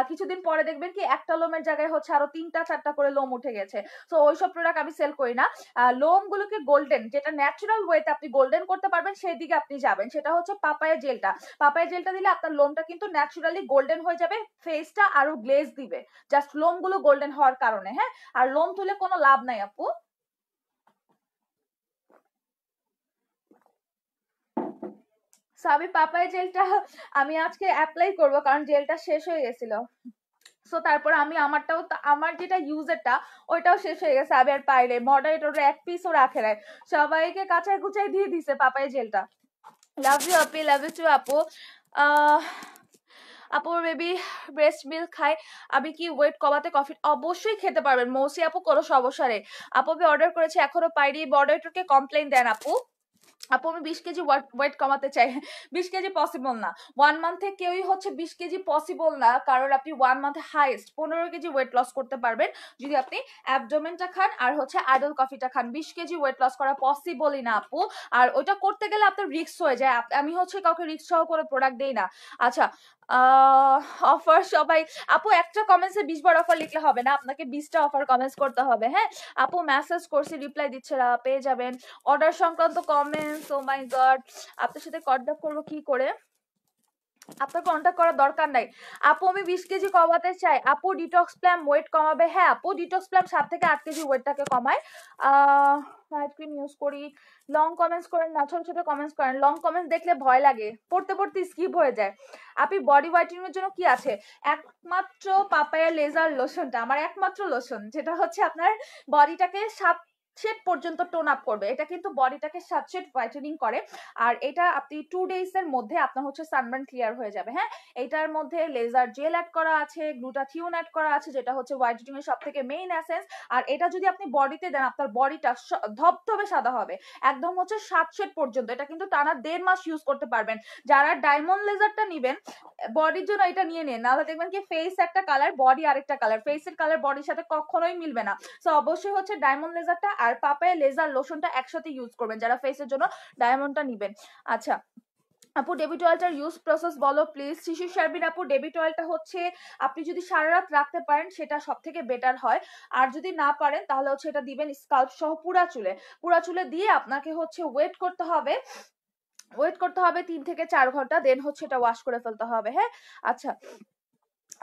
কিছুদিন পরে দেখবেন কি একটা লোমের জায়গায় হচ্ছে আরো তিনটা চারটা করে লোম উঠে গেছে তো ওইসব প্রোডাক্ট আমি সেল করি না লোম গুলোকে গোল্ডেন যেটা ন্যাচুরাল ওয়েতে আপনি গোল্ডেন করতে পারবেন সেই দিকে আপনি যাবেন সেটা হচ্ছে পাপায়া জেলটা পাপায়া জেলটা দিলে আপনার লোমটা কিন্তু ন্যাচুরালি গোল্ডেন হয়ে যাবে ফেসটা আরো গ্লেজ দিবে জাস্ট লোম গুলো গোল্ডেন হওয়ার কারণে হ্যাঁ আর লোম তুলে কোনো লাভ নাই আপু সো আমি পাপাই জেলটা আমি আজকে অ্যাপ্লাই করব কারণ জেলটা শেষ হয়ে গেছিল সো তারপর আমি আমারটাও আমার যেটা ইউজারটা ওইটাও শেষ হয়ে গেছে আমি আর পাইলে মডারেটরে এক পিসও রাখে নাই সবাইকে কাঁচায় কুচায় দিয়ে দিছে পাপাই জেলটা লাভ ইউ আপি লাভ ইউ টু আপু আপু বেবি ব্রেস্ট মিল্ক খাই আমি কি ওয়েট কমাতে কফি অবশ্যই খেতে পারবেন মৌসি আপু কোনো সমস্যা নেই আপু আমি অর্ডার করেছি এখনো পাইনি মডারেটরকে কমপ্লেন দেন আপু আপু আমি বিশ কেজি ওয়েট কমাতে চাই বিশ কেজি পসিবল না ওয়ান মান্থে কেউই হচ্ছে বিশ কেজি পসিবল না কারণ আপনি ওয়ান মান্থে হাইয়েস্ট পনেরো কেজি ওয়েট লস করতে পারবেন যদি আপনি অ্যাবডোমেনটা খান আর হচ্ছে আইডল কফিটা খান বিশ কেজি ওয়েট লস করা পসিবলই না আপু আর ওটা করতে গেলে আপনার রিক্স হয়ে যায় আমি হচ্ছে কাউকে রিক্স সহ কোনো প্রোডাক্ট দিই না আচ্ছা অফার সবাই আপু একটা কমেন্টসে বিশ বার অফার লিখলে হবে না আপনাকে বিশটা অফার কমেন্টস করতে হবে হ্যাঁ আপু মেসেজ করছি রিপ্লাই দিচ্ছে না পেয়ে যাবেন অর্ডার সংক্রান্ত কমেন্টস ও মাই গড আপনার সাথে কন্ট্যাক্ট করবো কি করে আপনার কন্ট্যাক্ট করার দরকার নাই আপু আমি বিশ কেজি কমাতে চাই আপু ডিটক্স প্ল্যাম ওয়েট কমাবে হ্যাঁ আপু ডিটক্স প্ল্যাম সাত থেকে আট কেজি ওয়েটটাকে কমায় নাইট ক্রিম ইউজ করি লং কমেন্টস করেন না ছোট ছোট কমেন্টস করেন লং কমেন্টস দেখলে ভয় লাগে পড়তে পড়তে স্কিপ হয়ে যায় আপনি বডি হোয়াইটেনিংয়ের জন্য কি আছে একমাত্র পাপায়া লেজার লোশনটা আমার একমাত্র লোশন যেটা হচ্ছে আপনার বডিটাকে সাত শেড পর্যন্ত টোন আপ করবে এটা কিন্তু বডিটাকে সাত হোয়াইটেনিং করে আর এটা আপনি টু ডেজ এর মধ্যে আপনার হচ্ছে সানবার্ন ক্লিয়ার হয়ে যাবে হ্যাঁ এটার মধ্যে লেজার জেল অ্যাড করা আছে গ্লুটাথিওন অ্যাড করা আছে যেটা হচ্ছে হোয়াইটেনিং এর সব থেকে মেইন অ্যাসেন্স আর এটা যদি আপনি বডিতে দেন আপনার বডিটা ধবধবে সাদা হবে একদম হচ্ছে সাত পর্যন্ত এটা কিন্তু টানা দেড় মাস ইউজ করতে পারবেন যারা ডায়মন্ড লেজারটা নিবেন বডির জন্য এটা নিয়ে নেন নাহলে দেখবেন কি ফেস একটা কালার বডি আরেকটা কালার ফেসের কালার বডির সাথে কখনোই মিলবে না সো অবশ্যই হচ্ছে ডায়মন্ড লেজারটা আর পাপায় লেজার লোশনটা একসাথে ইউজ করবেন যারা ফেসের জন্য ডায়মন্ডটা নিবেন আচ্ছা আপু ডেবিট অয়েলটার ইউজ প্রসেস বলো প্লিজ শিশু শারবিন আপু ডেবিট অয়েলটা হচ্ছে আপনি যদি সারা রাত রাখতে পারেন সেটা সব থেকে বেটার হয় আর যদি না পারেন তাহলে হচ্ছে এটা দিবেন স্কাল্প সহ পুরা চুলে পুরা চুলে দিয়ে আপনাকে হচ্ছে ওয়েট করতে হবে ওয়েট করতে হবে তিন থেকে চার ঘন্টা দেন হচ্ছে এটা ওয়াশ করে ফেলতে হবে হ্যাঁ আচ্ছা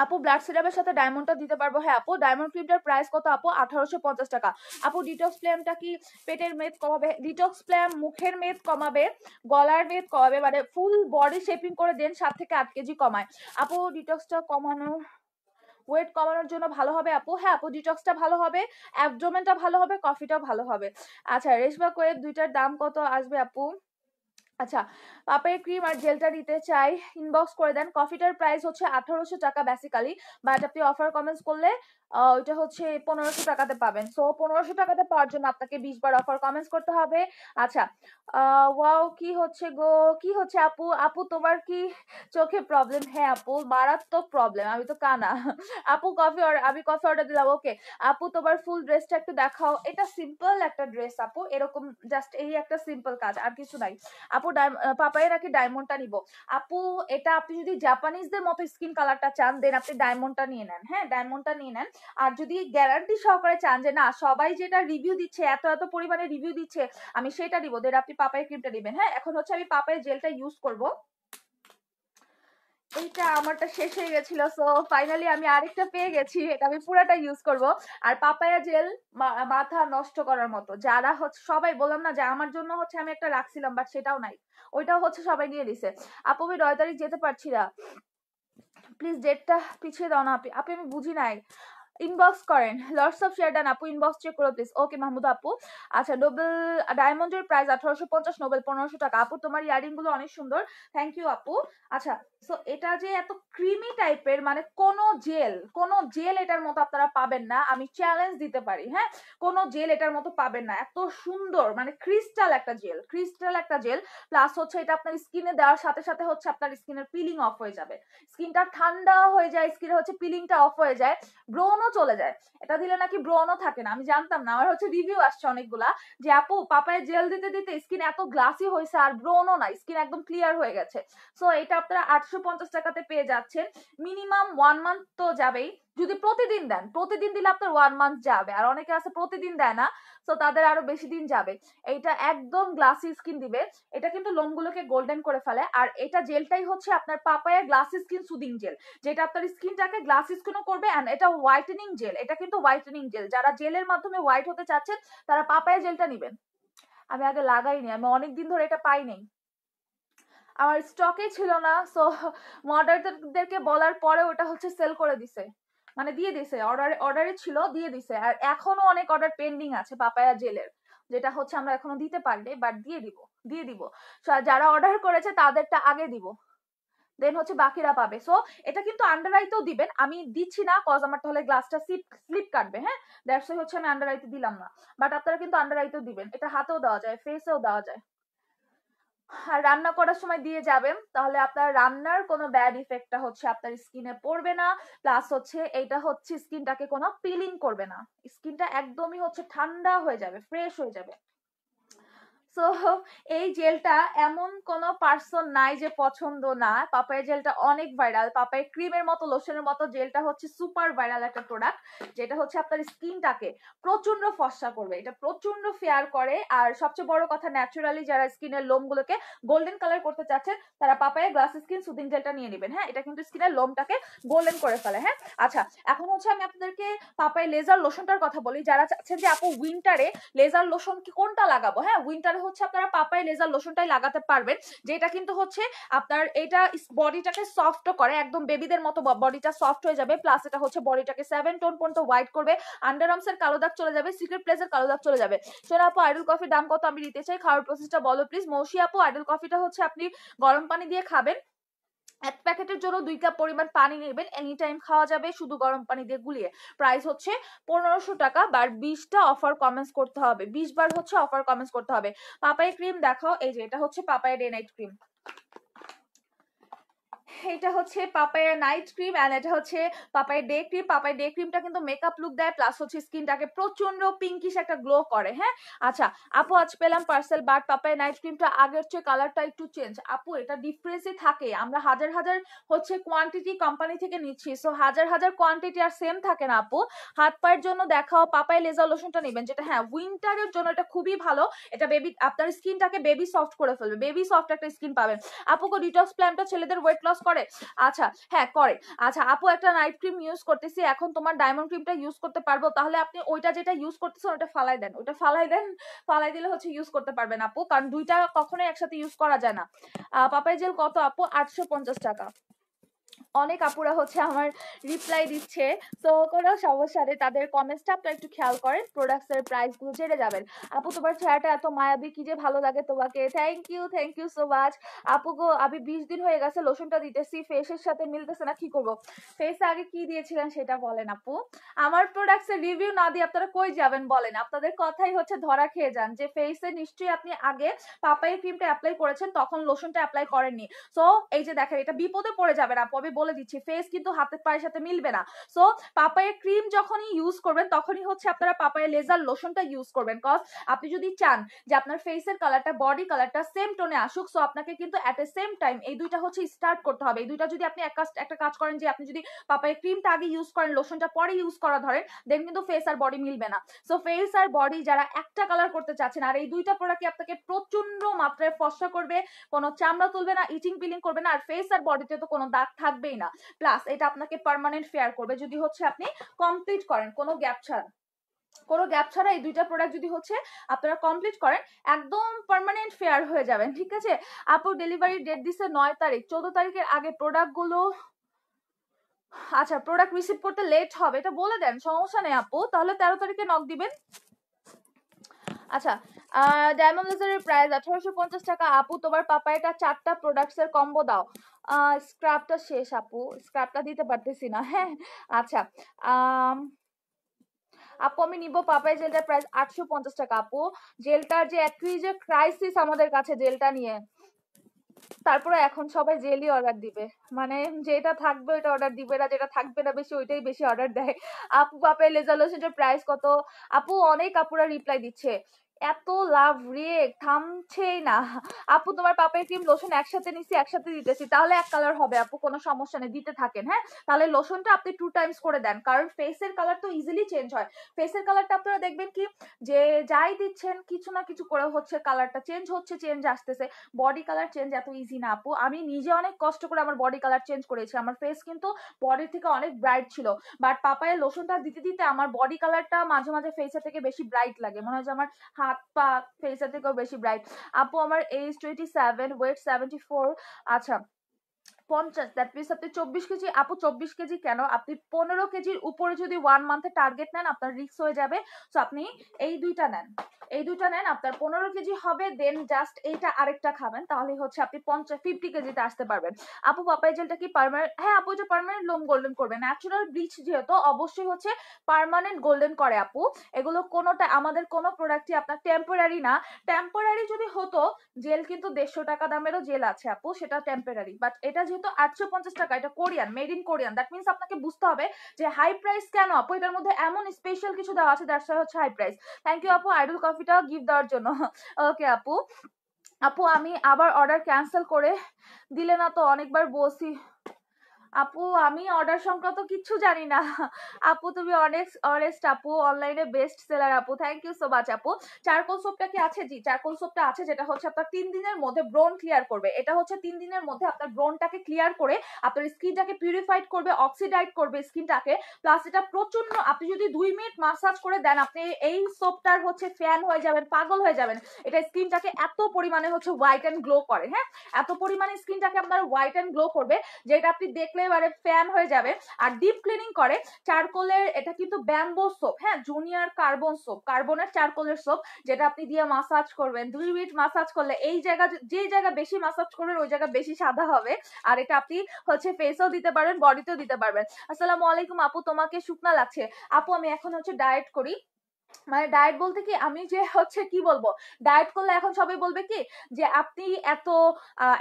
আপু ব্লাড সিরাপের সাথে ডায়মন্ডটা দিতে পারবো হ্যাঁ আপু ডায়মন্ড ক্রিমটার প্রাইস কত আপু আঠারোশো পঞ্চাশ টাকা আপু ডিটক্স প্ল্যামটা কি পেটের মেদ কমাবে ডিটক্স প্ল্যাম মুখের মেদ কমাবে গলার মেদ কমাবে মানে ফুল বডি শেপিং করে দেন সাত থেকে আট কেজি কমায় আপু ডিটক্সটা কমানো ওয়েট কমানোর জন্য ভালো হবে আপু হ্যাঁ আপু ডিটক্সটা ভালো হবে অ্যাবডোমেনটা ভালো হবে কফিটাও ভালো হবে আচ্ছা রেশমা কোয়েব দুইটার দাম কত আসবে আপু আচ্ছা পাপের ক্রিম আর জেলটা নিতে চাই ইনবক্স করে দেন কফিটার প্রাইস হচ্ছে আঠারোশো টাকা বেসিক্যালি বাট আপনি অফার কমেন্টস করলে ওইটা হচ্ছে পনেরোশো টাকাতে পাবেন সো পনেরোশো টাকাতে পাওয়ার জন্য আপনাকে বিশ বার অফার কমেন্টস করতে হবে আচ্ছা ওয়াও কি হচ্ছে গো কি হচ্ছে আপু আপু তোমার কি চোখে প্রবলেম হ্যাঁ আপু মারাত্মক প্রবলেম আমি তো কানা আপু কফি আমি কফি অর্ডার দিলাম ওকে আপু তোমার ফুল ড্রেসটা একটু দেখাও এটা সিম্পল একটা ড্রেস আপু এরকম জাস্ট এই একটা সিম্পল কাজ আর কিছু নাই আপু পাপায় নাকি ডায়মন্ডটা নিব আপু এটা আপনি যদি জাপানিজদের মতো স্কিন কালারটা চান দেন আপনি ডায়মন্ডটা নিয়ে নেন হ্যাঁ ডায়মন্ডটা নিয়ে নেন আর যদি গ্যারান্টি সহকারে চান যে না সবাই যেটা রিভিউ দিচ্ছে এত এত পরিমাণে রিভিউ দিচ্ছে আমি সেটা দিব দেন আপনি পাপায় ক্রিমটা দিবেন হ্যাঁ এখন হচ্ছে আমি পাপায় জেলটা ইউজ করব এইটা আমারটা শেষ হয়ে গেছিল সো ফাইনালি আমি আরেকটা পেয়ে গেছি এটা আমি পুরাটা ইউজ করব আর পাপায়া জেল মাথা নষ্ট করার মতো যারা হচ্ছে সবাই বললাম না যে আমার জন্য হচ্ছে আমি একটা রাখছিলাম বাট সেটাও নাই ওইটাও হচ্ছে সবাই নিয়ে দিছে আপু আমি নয় তারিখ যেতে পারছি না প্লিজ ডেটটা পিছিয়ে দাও না আপনি আপনি আমি বুঝি নাই ইনবক্স করেন লর্ডস অফ শেয়ারডান আপু ইনবক্স চেক করো প্লিজ ওকে মাহমুদ আপু আচ্ছা নোবেল ডায়মন্ডের প্রাইস আঠারোশো পঞ্চাশ নোবেল পনেরোশো টাকা আপু তোমার ইয়ারিং গুলো অনেক সুন্দর থ্যাংক ইউ আপু আচ্ছা সো এটা যে এত ক্রিমি টাইপের মানে কোন জেল কোন জেল এটার মতো আপনারা পাবেন না আমি চ্যালেঞ্জ দিতে পারি হ্যাঁ কোন জেল এটার মতো পাবেন না এত সুন্দর মানে ক্রিস্টাল একটা জেল ক্রিস্টাল একটা জেল প্লাস হচ্ছে এটা আপনার স্কিনে দেওয়ার সাথে সাথে হচ্ছে আপনার স্কিনের পিলিং অফ হয়ে যাবে স্কিনটা ঠান্ডা হয়ে যায় স্কিনে হচ্ছে পিলিংটা অফ হয়ে যায় ব্রনও চলে যায় এটা দিলে নাকি ব্রনও থাকে না আমি জানতাম না আমার হচ্ছে রিভিউ আসছে অনেকগুলা যে আপু পাপায় জেল দিতে দিতে স্কিন এত গ্লাসি হয়েছে আর ব্রনও না স্কিন একদম ক্লিয়ার হয়ে গেছে সো এটা আপনারা আটশো একশো টাকাতে পেয়ে যাচ্ছেন মিনিমাম ওয়ান মান্থ তো যাবেই যদি প্রতিদিন দেন প্রতিদিন দিলে আপনার ওয়ান মান্থ যাবে আর অনেকে আছে প্রতিদিন দেয় না তো তাদের আরো বেশি দিন যাবে এইটা একদম গ্লাসি স্কিন দিবে এটা কিন্তু লোমগুলোকে গোল্ডেন করে ফেলে আর এটা জেলটাই হচ্ছে আপনার papaya glassy skin soothing gel যেটা আপনার স্কিনটাকে গ্লাসি স্কিনও করবে অ্যান্ড এটা হোয়াইটেনিং জেল এটা কিন্তু হোয়াইটেনিং জেল যারা জেলের মাধ্যমে হোয়াইট হতে চাচ্ছেন তারা পাপায়া জেলটা নেবেন আমি আগে লাগাইনি আমি অনেকদিন ধরে এটা পাই নাই আমার স্টকে ছিল না সো মডারদেরকে বলার পরে ওটা হচ্ছে সেল করে দিছে মানে দিয়ে দিছে অর্ডার অর্ডারে ছিল দিয়ে দিছে আর এখনো অনেক অর্ডার পেন্ডিং আছে পাপায়া জেলের যেটা হচ্ছে আমরা এখনো দিতে পারিনি বাট দিয়ে দিব দিয়ে দিব যারা অর্ডার করেছে তাদেরটা আগে দিব দেন হচ্ছে বাকিরা পাবে সো এটা কিন্তু আন্ডার দিবেন আমি দিচ্ছি না কজ আমার তাহলে গ্লাসটা স্লিপ স্লিপ কাটবে হ্যাঁ দ্যাটস হচ্ছে আমি আন্ডার দিলাম না বাট আপনারা কিন্তু আন্ডার দিবেন এটা হাতেও দেওয়া যায় ফেসেও দেওয়া যায় রান্না করার সময় দিয়ে যাবেন তাহলে আপনার রান্নার কোনো ব্যাড ইফেক্টটা হচ্ছে আপনার স্কিনে পড়বে না প্লাস হচ্ছে এটা হচ্ছে স্কিনটাকে কোনো পিলিং করবে না স্কিনটা একদমই হচ্ছে ঠান্ডা হয়ে যাবে ফ্রেশ হয়ে যাবে সো এই জেলটা এমন কোন পার্সন নাই যে পছন্দ না পাপায়ের জেলটা অনেক ভাইরাল পাপায়ের ক্রিমের মতো লোশনের মতো জেলটা হচ্ছে সুপার ভাইরাল একটা প্রোডাক্ট যেটা হচ্ছে আপনার স্কিনটাকে প্রচন্ড ফসা করবে এটা প্রচন্ড ফেয়ার করে আর সবচেয়ে বড় কথা ন্যাচুরালি যারা স্কিনের লোমগুলোকে গোল্ডেন কালার করতে চাচ্ছেন তারা পাপায়ের গ্লাস স্কিন সুদিন জেলটা নিয়ে নেবেন হ্যাঁ এটা কিন্তু স্কিনের লোমটাকে গোল্ডেন করে ফেলে হ্যাঁ আচ্ছা এখন হচ্ছে আমি আপনাদেরকে পাপায় লেজার লোশনটার কথা বলি যারা চাচ্ছেন যে আপু উইন্টারে লেজার লোশন কোনটা লাগাবো হ্যাঁ উইন্টারে হচ্ছে আপনারা পাপায় লেজার লোশনটাই লাগাতে পারবেন যেটা কিন্তু হচ্ছে আপনার এটা বডিটাকে সফট করে একদম বেবিদের মতো বডিটা সফট হয়ে যাবে প্লাস এটা হচ্ছে বডিটাকে সেভেন টোন পর্যন্ত হোয়াইট করবে আন্ডার আর্মসের কালো দাগ চলে যাবে সিক্রেট প্লেসের কালো দাগ চলে যাবে সোনা আপু আইডল কফির দাম কত আমি নিতে চাই খাওয়ার প্রসেসটা বলো প্লিজ মৌসি আপু আইডল কফিটা হচ্ছে আপনি গরম পানি দিয়ে খাবেন এক প্যাকেটের জন্য দুই কাপ পরিমাণ পানি নেবেন এনি টাইম খাওয়া যাবে শুধু গরম পানি দিয়ে গুলিয়ে প্রাইস হচ্ছে পনেরোশো টাকা বার বিশটা অফার কমেন্টস করতে হবে বিশ বার হচ্ছে অফার কমেন্টস করতে হবে পাপাই ক্রিম দেখাও এই যে এটা হচ্ছে পাপাই ডে নাইট ক্রিম এটা হচ্ছে পাপায়া নাইট ক্রিম অ্যান্ড এটা হচ্ছে papaya day cream papaya day ক্রিমটা কিন্তু মেকআপ লুক দেয় প্লাস হচ্ছে স্কিনটাকে প্রচন্ড পিঙ্কিশ একটা গ্লো করে হ্যাঁ আচ্ছা আপু আজ পেলাম পার্সেল বাট পাপায়া নাইট ক্রিমটা আগের চেয়ে কালারটা একটু চেঞ্জ আপু এটা ডিফারেন্সই থাকে আমরা হাজার হাজার হচ্ছে কোয়ান্টিটি কোম্পানি থেকে নিচ্ছি সো হাজার হাজার কোয়ান্টিটি আর সেম থাকে না আপু হাত পায়ের জন্য দেখাও পাপায় লেজার লোশনটা নেবেন যেটা হ্যাঁ উইন্টারের জন্য এটা খুবই ভালো এটা বেবি আপনার স্কিনটাকে বেবি সফট করে ফেলবে বেবি সফট একটা স্কিন পাবেন আপুকে ডিটক্স প্ল্যানটা ছেলেদের ওয়েট লস করে আচ্ছা হ্যাঁ করে আচ্ছা আপু একটা নাইট ক্রিম ইউজ করতেছি এখন তোমার ডায়মন্ড ক্রিমটা ইউজ করতে পারবো তাহলে আপনি ওইটা যেটা ইউজ করতেছেন ওটা ফালাই দেন ওটা ফালাই দেন ফালাই দিলে হচ্ছে ইউজ করতে পারবেন আপু কারণ দুইটা কখনোই একসাথে ইউজ করা যায় না পাপাই জেল কত আপু আটশো পঞ্চাশ টাকা অনেক আপুরা হচ্ছে আমার রিপ্লাই দিচ্ছে তো কোনো সমস্যা নেই তাদের কমেন্টসটা আপনারা একটু খেয়াল করেন প্রোডাক্টসের প্রাইসগুলো জেনে যাবেন আপু তোমার ছায়াটা এত মায়াবী কি যে ভালো লাগে তোমাকে thank you thank you so much আপু গো আমি বিশ দিন হয়ে গেছে লোশনটা দিতেছি ফেসের সাথে মিলতেছে না কি করবো ফেসে আগে কি দিয়েছিলেন সেটা বলেন আপু আমার প্রোডাক্টসের রিভিউ না দিয়ে আপনারা কই যাবেন বলেন আপনাদের কথাই হচ্ছে ধরা খেয়ে যান যে ফেসে নিশ্চয়ই আপনি আগে পাপাই ক্রিমটা অ্যাপ্লাই করেছেন তখন লোশনটা অ্যাপ্লাই করেননি সো এই যে দেখেন এটা বিপদে পড়ে যাবেন আপু আমি বলে দিচ্ছি ফেস কিন্তু হাতের পায়ের সাথে মিলবে না সো পাপায়ের ক্রিম যখনই ইউজ করবেন তখনই হচ্ছে আপনারা পাপায়ের লেজার লোশনটা ইউজ করবেন কজ আপনি যদি চান যে আপনার ফেসের কালারটা বডি কালারটা সেম টোনে আসুক সো আপনাকে কিন্তু অ্যাট এ সেম টাইম এই দুইটা হচ্ছে স্টার্ট করতে হবে এই দুইটা যদি আপনি একটা কাজ করেন যে আপনি যদি পাপায়ের ক্রিমটা আগে ইউজ করেন লোশনটা পরে ইউজ করা ধরেন দেন কিন্তু ফেস আর বডি মিলবে না সো ফেস আর বডি যারা একটা কালার করতে চাচ্ছেন আর এই দুইটা প্রোডাক্টই আপনাকে প্রচন্ড মাত্রায় ফসা করবে কোনো চামড়া তুলবে না ইচিং পিলিং করবে না আর ফেস আর বডিতে তো কোনো দাগ থাকবেই না প্লাস এটা আপনাকে পারমানেন্ট ফেয়ার করবে যদি হচ্ছে আপনি কমপ্লিট করেন কোনো গ্যাপ ছাড়া কোনো গ্যাপ ছাড়া এই দুইটা প্রোডাক্ট যদি হচ্ছে আপনারা কমপ্লিট করেন একদম পারমানেন্ট ফেয়ার হয়ে যাবেন ঠিক আছে আপু ডেলিভারি ডেট দিছে নয় তারিখ চোদ্দ তারিখের আগে প্রোডাক্টগুলো আচ্ছা প্রোডাক্ট রিসিভ করতে লেট হবে এটা বলে দেন সমস্যা নেই আপু তাহলে তেরো তারিখে নক দিবেন আচ্ছা ডায়মন্ড লেজারের প্রাইস আঠারোশো পঞ্চাশ টাকা আপু তোমার পাপায়টা চারটা প্রোডাক্টসের কম্বো দাও শেষ আপু দিতে পারতেছি না হ্যাঁ আচ্ছা আপু আমি নিব জেলটার প্রাইস আটশো টাকা আপু জেলটার যে ক্রাইসিস আমাদের কাছে জেলটা নিয়ে তারপরে এখন সবাই জেলই অর্ডার দিবে মানে যেটা থাকবে ওইটা অর্ডার দিবে না যেটা থাকবে না বেশি ওইটাই বেশি অর্ডার দেয় আপু বাপের লেজার লোশনটার প্রাইস কত আপু অনেক আপুরা রিপ্লাই দিচ্ছে এত লাভ রে থামছেই না আপু তোমার পাপের ক্রিম লোশন একসাথে নিছি একসাথে দিতেছি তাহলে এক কালার হবে আপু কোনো সমস্যা নেই দিতে থাকেন হ্যাঁ তাহলে লোশনটা আপনি টু টাইমস করে দেন কারণ ফেসের কালার তো ইজিলি চেঞ্জ হয় ফেসের কালারটা আপনারা দেখবেন কি যে যাই দিচ্ছেন কিছু না কিছু করে হচ্ছে কালারটা চেঞ্জ হচ্ছে চেঞ্জ আসতেছে বডি কালার চেঞ্জ এত ইজি না আপু আমি নিজে অনেক কষ্ট করে আমার বডি কালার চেঞ্জ করেছি আমার ফেস কিন্তু বডির থেকে অনেক ব্রাইট ছিল বাট পাপায়ের লোশনটা দিতে দিতে আমার বডি কালারটা মাঝে মাঝে ফেসের থেকে বেশি ব্রাইট লাগে মনে হয় যে আমার হাত পা ফেসের থেকেও বেশি ব্রাইট আপু আমার age twenty seven wait seventy four আচ্ছা পঞ্চাশ দ্যাট মিনস আপনি চব্বিশ কেজি আপু চব্বিশ কেজি কেন আপনি পনেরো কেজির উপরে যদি ওয়ান মান্থে টার্গেট নেন আপনার রিক্স হয়ে যাবে সো আপনি এই দুইটা নেন এই দুটা নেন আপনার পনেরো কেজি হবে দেন জাস্ট এইটা আরেকটা খাবেন তাহলে হচ্ছে আপনি পঞ্চাশ ফিফটি কেজিতে আসতে পারবেন আপু পাপাই জেলটা কি পারমানেন্ট হ্যাঁ আপু যে পারমানেন্ট লোম গোল্ডেন করবে ন্যাচুরাল ব্লিচ যেহেতু অবশ্যই হচ্ছে পারমানেন্ট গোল্ডেন করে আপু এগুলো কোনোটা আমাদের কোনো প্রোডাক্টই আপনার টেম্পোরারি না টেম্পোরারি যদি হতো জেল কিন্তু দেড়শো টাকা দামেরও জেল আছে আপু সেটা টেম্পোরারি বাট এটা যেহেতু আটশো পঞ্চাশ টাকা এটা Korean made in Korean that means আপনাকে বুঝতে হবে যে হাই প্রাইস কেন আপু এটার মধ্যে এমন স্পেশাল কিছু দেওয়া আছে দ্যাটস হচ্ছে হাই প্রাইস থ্যাংক ইউ আপু আইডল কফি ট্রফিটা গিফট দেওয়ার জন্য ওকে আপু আপু আমি আবার অর্ডার ক্যান্সেল করে দিলে না তো অনেকবার বসি আপু আমি অর্ডার সংক্রান্ত কিচ্ছু জানি না আপু তুমি অনেক অনেস্ট আপু অনলাইনে বেস্ট সেলার আপু থ্যাংক ইউ সো মাচ আপু চারকোল সোপটা কি আছে জি চারকোল সোপটা আছে যেটা হচ্ছে আপনার তিন দিনের মধ্যে ব্রোন ক্লিয়ার করবে এটা হচ্ছে তিন দিনের মধ্যে আপনার ব্রোনটাকে ক্লিয়ার করে আপনার স্কিনটাকে পিউরিফাইড করবে অক্সিডাইড করবে স্কিনটাকে প্লাস এটা প্রচন্ড আপনি যদি দুই মিনিট মাসাজ করে দেন আপনি এই সোপটার হচ্ছে ফ্যান হয়ে যাবেন পাগল হয়ে যাবেন এটা স্কিনটাকে এত পরিমাণে হচ্ছে হোয়াইট অ্যান্ড গ্লো করে হ্যাঁ এত পরিমাণে স্কিনটাকে আপনার হোয়াইট অ্যান্ড গ্লো করবে যেটা আপনি দেখলে একেবারে ফ্যান হয়ে যাবে আর ডিপ ক্লিনিং করে চারকোলের এটা কিন্তু ব্যাম্বো সোপ হ্যাঁ জুনিয়র কার্বন সোপ কার্বনের চারকোলের সোপ যেটা আপনি দিয়ে মাসাজ করবেন দুই মিনিট মাসাজ করলে এই জায়গা যে জায়গা বেশি মাসাজ করবেন ওই জায়গা বেশি সাদা হবে আর এটা আপনি হচ্ছে ফেসেও দিতে পারেন বডিতেও দিতে পারবেন আসসালামু আলাইকুম আপু তোমাকে শুকনা লাগছে আপু আমি এখন হচ্ছে ডায়েট করি মানে ডায়েট বলতে কি আমি যে হচ্ছে কি বলবো ডায়েট করলে এখন সবাই বলবে কি যে আপনি এত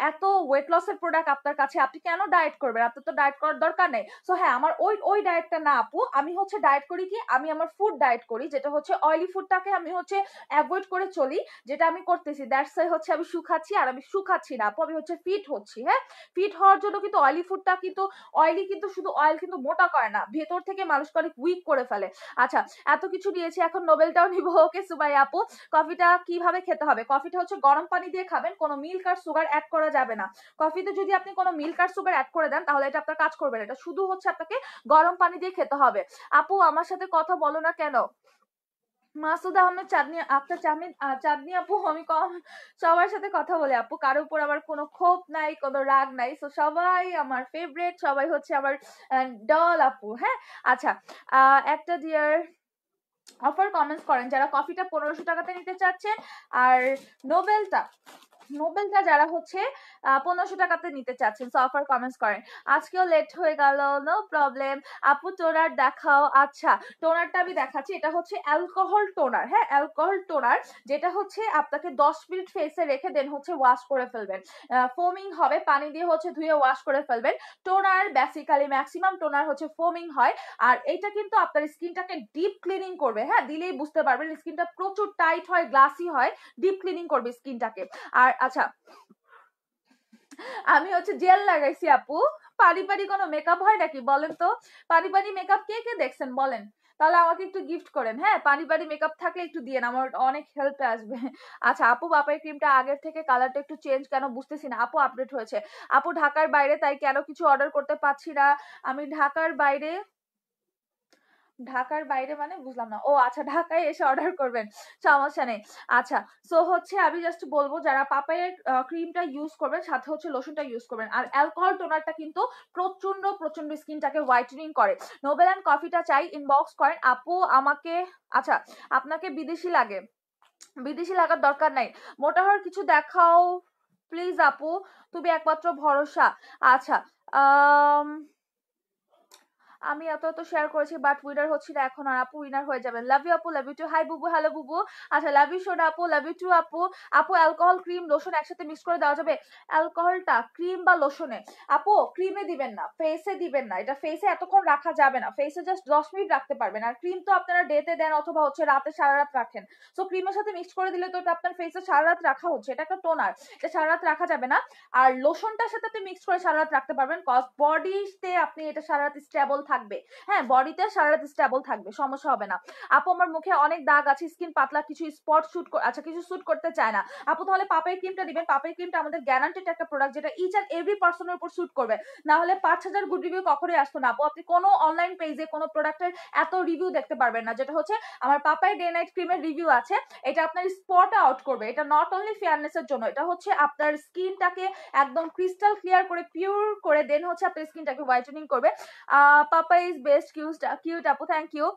এত ওয়েট লসের প্রোডাক্ট আপনার কাছে আপনি কেন ডায়েট করবেন আপনার তো ডায়েট করার দরকার নেই সো হ্যাঁ আমার ওই ওই ডায়েটটা না আপু আমি হচ্ছে ডায়েট করি কি আমি আমার ফুড ডায়েট করি যেটা হচ্ছে অয়েলি ফুডটাকে আমি হচ্ছে অ্যাভয়েড করে চলি যেটা আমি করতেছি দ্যাটস হচ্ছে আমি শুকাচ্ছি আর আমি শুকাচ্ছি না আপু আমি হচ্ছে ফিট হচ্ছি হ্যাঁ ফিট হওয়ার জন্য কিন্তু অয়েলি ফুডটা কিন্তু অয়েলি কিন্তু শুধু অয়েল কিন্তু মোটা করে না ভেতর থেকে মানুষ অনেক উইক করে ফেলে আচ্ছা এত কিছু নিয়েছি এখন নোবেলটাও নিব ওকে সুবাই আপু কফিটা কিভাবে খেতে হবে কফিটা হচ্ছে গরম পানি দিয়ে খাবেন কোনো মিল্ক আর সুগার অ্যাড করা যাবে না কফিতে যদি আপনি কোনো মিল্ক আর সুগার অ্যাড করে দেন তাহলে এটা আপনার কাজ করবে এটা শুধু হচ্ছে আপনাকে গরম পানি দিয়ে খেতে হবে আপু আমার সাথে কথা বলো না কেন মাসুদ আহমেদ চাঁদনি আপনার চাঁদনি চাঁদনি আপু আমি কম সবার সাথে কথা বলে আপু কারো উপর আমার কোনো ক্ষোভ নাই কোনো রাগ নাই সো সবাই আমার ফেভারেট সবাই হচ্ছে আমার ডল আপু হ্যাঁ আচ্ছা একটা ডিয়ার অফার কমেন্টস করেন যারা কফিটা পনেরোশো টাকাতে নিতে চাচ্ছেন আর নোবেলটা নোবেলটা যারা হচ্ছে পনেরোশো টাকাতে নিতে চাচ্ছেন সো অফার কমেন্টস করেন আজকেও লেট হয়ে গেল নো প্রবলেম আপু টোনার দেখাও আচ্ছা টোনারটা আমি দেখাচ্ছি এটা হচ্ছে অ্যালকোহল টোনার হ্যাঁ অ্যালকোহল টোনার যেটা হচ্ছে আপনাকে দশ মিনিট ফেসে রেখে দেন হচ্ছে ওয়াশ করে ফেলবেন ফোমিং হবে পানি দিয়ে হচ্ছে ধুয়ে ওয়াশ করে ফেলবেন টোনার বেসিক্যালি ম্যাক্সিমাম টোনার হচ্ছে ফোমিং হয় আর এটা কিন্তু আপনার স্কিনটাকে ডিপ ক্লিনিং করবে হ্যাঁ দিলেই বুঝতে পারবেন স্কিনটা প্রচুর টাইট হয় গ্লাসি হয় ডিপ ক্লিনিং করবে স্কিনটাকে আর আচ্ছা আমি হচ্ছে জেল লাগাইছি আপু পারি পারি কোনো মেকআপ হয় নাকি বলেন তো পারি পারি মেকআপ কে কে দেখছেন বলেন তাহলে আমাকে একটু গিফট করেন হ্যাঁ পারিবারিক মেকআপ থাকলে একটু দিয়ে আমার অনেক হেল্পে আসবে আচ্ছা আপু বাপের ক্রিমটা আগের থেকে কালারটা একটু চেঞ্জ কেন বুঝতেছি না আপু আপডেট হয়েছে আপু ঢাকার বাইরে তাই কেন কিছু অর্ডার করতে পারছি না আমি ঢাকার বাইরে ঢাকার বাইরে মানে বুঝলাম না ও আচ্ছা ঢাকায় এসে অর্ডার করবেন সমস্যা নেই আচ্ছা সো হচ্ছে আমি জাস্ট বলবো যারা পাপায়ের ক্রিমটা ইউজ করবেন সাথে হচ্ছে লোশনটা ইউজ করবেন আর অ্যালকোহল টোনারটা কিন্তু প্রচন্ড প্রচন্ড স্কিনটাকে হোয়াইটনিং করে নোবেল অ্যান্ড কফিটা চাই ইনবক্স করেন আপু আমাকে আচ্ছা আপনাকে বিদেশি লাগে বিদেশি লাগার দরকার নাই মোটা হওয়ার কিছু দেখাও প্লিজ আপু তুমি একমাত্র ভরসা আচ্ছা আহ আমি এত এত শেয়ার করেছি বাট উইনার না এখন আর আপু উইনার হয়ে যাবেন লাভ ইউ আপু লাভ ইউ টু হাই বুবু হ্যালো বুবু আচ্ছা লাভ ইউ সোনা আপু লাভ ইউ টু আপু আপু অ্যালকোহল ক্রিম লোশন একসাথে মিক্স করে দেওয়া যাবে অ্যালকোহলটা ক্রিম বা লোশনে আপু ক্রিমে দিবেন না ফেসে দিবেন না এটা ফেসে এতক্ষণ রাখা যাবে না ফেসে জাস্ট দশ মিনিট রাখতে পারবেন আর ক্রিম তো আপনারা ডেতে দেন অথবা হচ্ছে রাতে সারা রাত রাখেন সো ক্রিমের সাথে মিক্স করে দিলে তো এটা আপনার ফেসে সারা রাত রাখা হচ্ছে এটা একটা টোনার এটা সারা রাত রাখা যাবে না আর লোশনটার সাথে আপনি মিক্স করে সারা রাত রাখতে পারবেন কজ বডিতে আপনি এটা সারা রাত স্টেবল থাকে থাকবে হ্যাঁ বডিতে সারা স্টেবল থাকবে সমস্যা হবে না আপু আমার মুখে অনেক দাগ আছে স্কিন পাতলা কিছু স্পট শুট আচ্ছা কিছু শুট করতে চায় না আপু তাহলে পাপের ক্রিমটা দিবেন পাপের ক্রিমটা আমাদের গ্যারান্টেড একটা প্রোডাক্ট যেটা ইচ অ্যান্ড এভরি পার্সনের উপর শুট করবে না হলে পাঁচ হাজার গুড রিভিউ কখনোই আসতো না আপু আপনি কোনো অনলাইন পেজে কোনো প্রোডাক্টের এত রিভিউ দেখতে পারবেন না যেটা হচ্ছে আমার পাপাই ডে নাইট ক্রিমের রিভিউ আছে এটা আপনার স্পট আউট করবে এটা নট অনলি ফেয়ারনেসের জন্য এটা হচ্ছে আপনার স্কিনটাকে একদম ক্রিস্টাল ক্লিয়ার করে পিওর করে দেন হচ্ছে আপনার স্কিনটাকে হোয়াইটেনিং করবে papa is best cute cute আপু থ্যাংক ইউ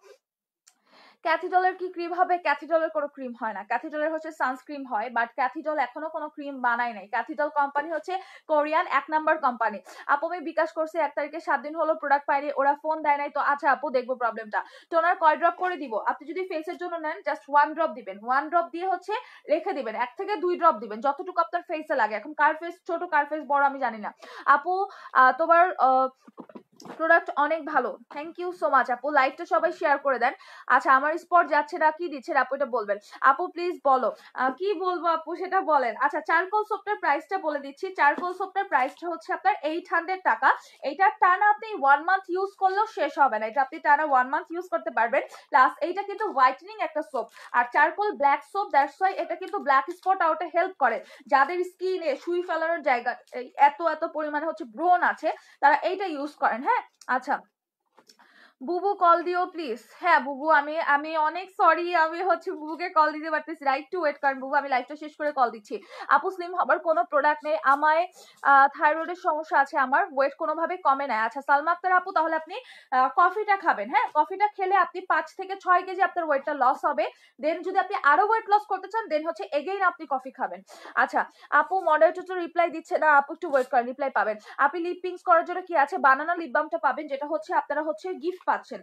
ক্যাথিডলের কি ক্রিম হবে ক্যাথিডলের কোনো ক্রিম হয় না ক্যাথিডলের হচ্ছে সানস্ক্রিম হয় বাট ক্যাথিডল এখনো কোনো ক্রিম বানায় নাই ক্যাথিডল কোম্পানি হচ্ছে কোরিয়ান এক নাম্বার কোম্পানি আপু আমি বিকাশ করছি এক তারিখে সাত দিন হলো প্রোডাক্ট পাইনি ওরা ফোন দেয় নাই তো আচ্ছা আপু দেখবো প্রবলেমটা টোনার কয় ড্রপ করে দিব আপনি যদি ফেসের জন্য নেন জাস্ট ওয়ান ড্রপ দিবেন ওয়ান ড্রপ দিয়ে হচ্ছে রেখে দিবেন এক থেকে দুই ড্রপ দিবেন যতটুকু আপনার ফেসে লাগে এখন কার ফেস ছোট কার ফেস বড় আমি জানি না আপু তোমার প্রোডাক্ট অনেক ভালো থ্যাংক ইউ সো মাচ আপু লাইভটা সবাই শেয়ার করে দেন আচ্ছা আমার স্পট যাচ্ছে না কি দিচ্ছে আপু এটা বলবেন আপু প্লিজ বলো কি বলবো আপু সেটা বলেন আচ্ছা চারকোল সোপটার প্রাইসটা বলে দিচ্ছি চারকোল সোপটার প্রাইসটা হচ্ছে আপনার এইট হান্ড্রেড টাকা এইটা টানা আপনি ওয়ান মান্থ ইউজ করলেও শেষ হবে না এটা আপনি টানা ওয়ান মান্থ ইউজ করতে পারবেন প্লাস এইটা কিন্তু হোয়াইটনিং একটা সোপ আর charcoal black soap that's why এটা কিন্তু ব্ল্যাক স্পট আউটে হেল্প করে যাদের স্কিনে সুই ফেলানোর জায়গা এত এত পরিমাণে হচ্ছে ব্রোন আছে তারা এইটা ইউজ করেন হ্যাঁ? হ্যাঁ আচ্ছা বুবু কল দিও প্লিজ হ্যাঁ বুবু আমি আমি অনেক সরি আমি হচ্ছে বুবুকে কল দিতে পারতেছি রাইট টু ওয়েট কারণ বুবু আমি লাইফটা শেষ করে কল দিচ্ছি আপু স্লিম হবার কোনো প্রোডাক্ট নেই আমায় থাইরয়েডের সমস্যা আছে আমার ওয়েট কোনোভাবে কমে নেয় আচ্ছা সালমা আক্তার আপু তাহলে আপনি কফিটা খাবেন হ্যাঁ কফিটা খেলে আপনি পাঁচ থেকে ছয় কেজি আপনার ওয়েটটা লস হবে দেন যদি আপনি আরও ওয়েট লস করতে চান দেন হচ্ছে এগেইন আপনি কফি খাবেন আচ্ছা আপু মডারেটর তো রিপ্লাই দিচ্ছে না আপু একটু ওয়েট করেন রিপ্লাই পাবেন আপনি লিপ পিংস করার জন্য কি আছে বানানা লিপ বামটা পাবেন যেটা হচ্ছে আপনারা হচ্ছে গিফট পাচ্ছেন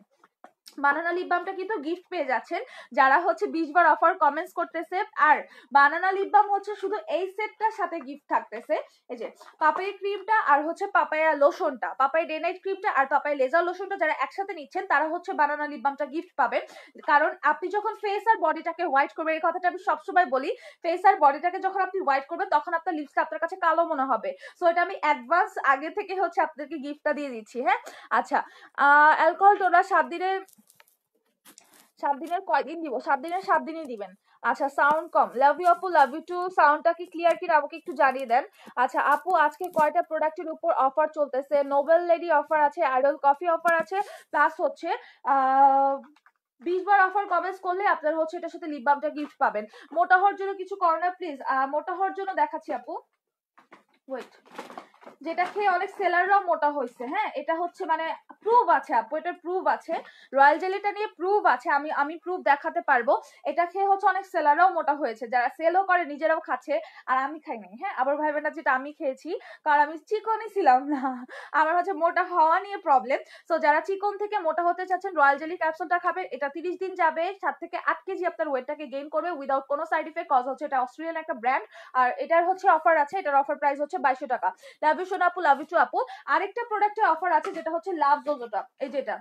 বানানা লিপ বামটা কিন্তু গিফট পেয়ে যাচ্ছেন যারা হচ্ছে বিশ বার অফার কমেন্টস করতেছে আর বানানা লিপ বাম হচ্ছে শুধু এই সেটটার সাথে গিফট থাকতেছে এই যে পাপাই ক্রিমটা আর হচ্ছে পাপায়া লোশনটা পাপাই ডে নাইট ক্রিমটা আর পাপাই লেজার লোশনটা যারা একসাথে নিচ্ছেন তারা হচ্ছে বানানা লিপ বামটা গিফট পাবেন কারণ আপনি যখন ফেস আর বডিটাকে হোয়াইট করবেন এই কথাটা আমি সবসময় বলি ফেস আর বডিটাকে যখন আপনি হোয়াইট করবেন তখন আপনার লিপসটা আপনার কাছে কালো মনে হবে সো এটা আমি অ্যাডভান্স আগে থেকে হচ্ছে আপনাদেরকে গিফটটা দিয়ে দিচ্ছি হ্যাঁ আচ্ছা অ্যালকোহল টোনার সাত দিনের সাত দিনের কয়দিন দিব সাত দিনের সাত দিনই দিবেন আচ্ছা সাউন্ড কম লাভ ইউ আপু লাভ ইউ টু সাউন্ডটা কি ক্লিয়ার কিনা আমাকে একটু জানিয়ে দেন আচ্ছা আপু আজকে কয়টা প্রোডাক্টের উপর অফার চলতেছে নোবেল লেডি অফার আছে আইডল কফি অফার আছে প্লাস হচ্ছে বিশ বার অফার কমেন্টস করলে আপনার হচ্ছে এটার সাথে লিপ বামটা গিফট পাবেন মোটা হওয়ার জন্য কিছু করোনা প্লিজ মোটা হওয়ার জন্য দেখাচ্ছি আপু ওয়েট যেটা খেয়ে অনেক সেলাররাও মোটা হয়েছে হ্যাঁ এটা হচ্ছে মানে প্রুভ আছে আপু এটার প্রুভ আছে রয়্যাল জেলিটা নিয়ে প্রুভ আছে আমি আমি প্রুভ দেখাতে পারবো এটা খেয়ে হচ্ছে অনেক সেলাররাও মোটা হয়েছে যারা সেলও করে নিজেরাও খাচ্ছে আর আমি খাই হ্যাঁ আবার ভাই না যেটা আমি খেয়েছি কারণ আমি চিকনই ছিলাম না আমার হচ্ছে মোটা হওয়া নিয়ে প্রবলেম সো যারা চিকন থেকে মোটা হতে চাচ্ছেন রয়্যাল জেলি ক্যাপসুলটা খাবে এটা তিরিশ দিন যাবে সাত থেকে আট কেজি আপনার ওয়েটটাকে গেইন করবে উইদাউট কোনো সাইড ইফেক্ট কজ হচ্ছে এটা অস্ট্রেলিয়ান একটা ব্র্যান্ড আর এটার হচ্ছে অফার আছে এটার অফার প্রাইস হচ্ছে বাইশো টাকা তারপর সোনা আপু লাভ ইউ আপু আরেকটা প্রোডাক্টের অফার আছে যেটা হচ্ছে লাভ জোজোটা এই যেটা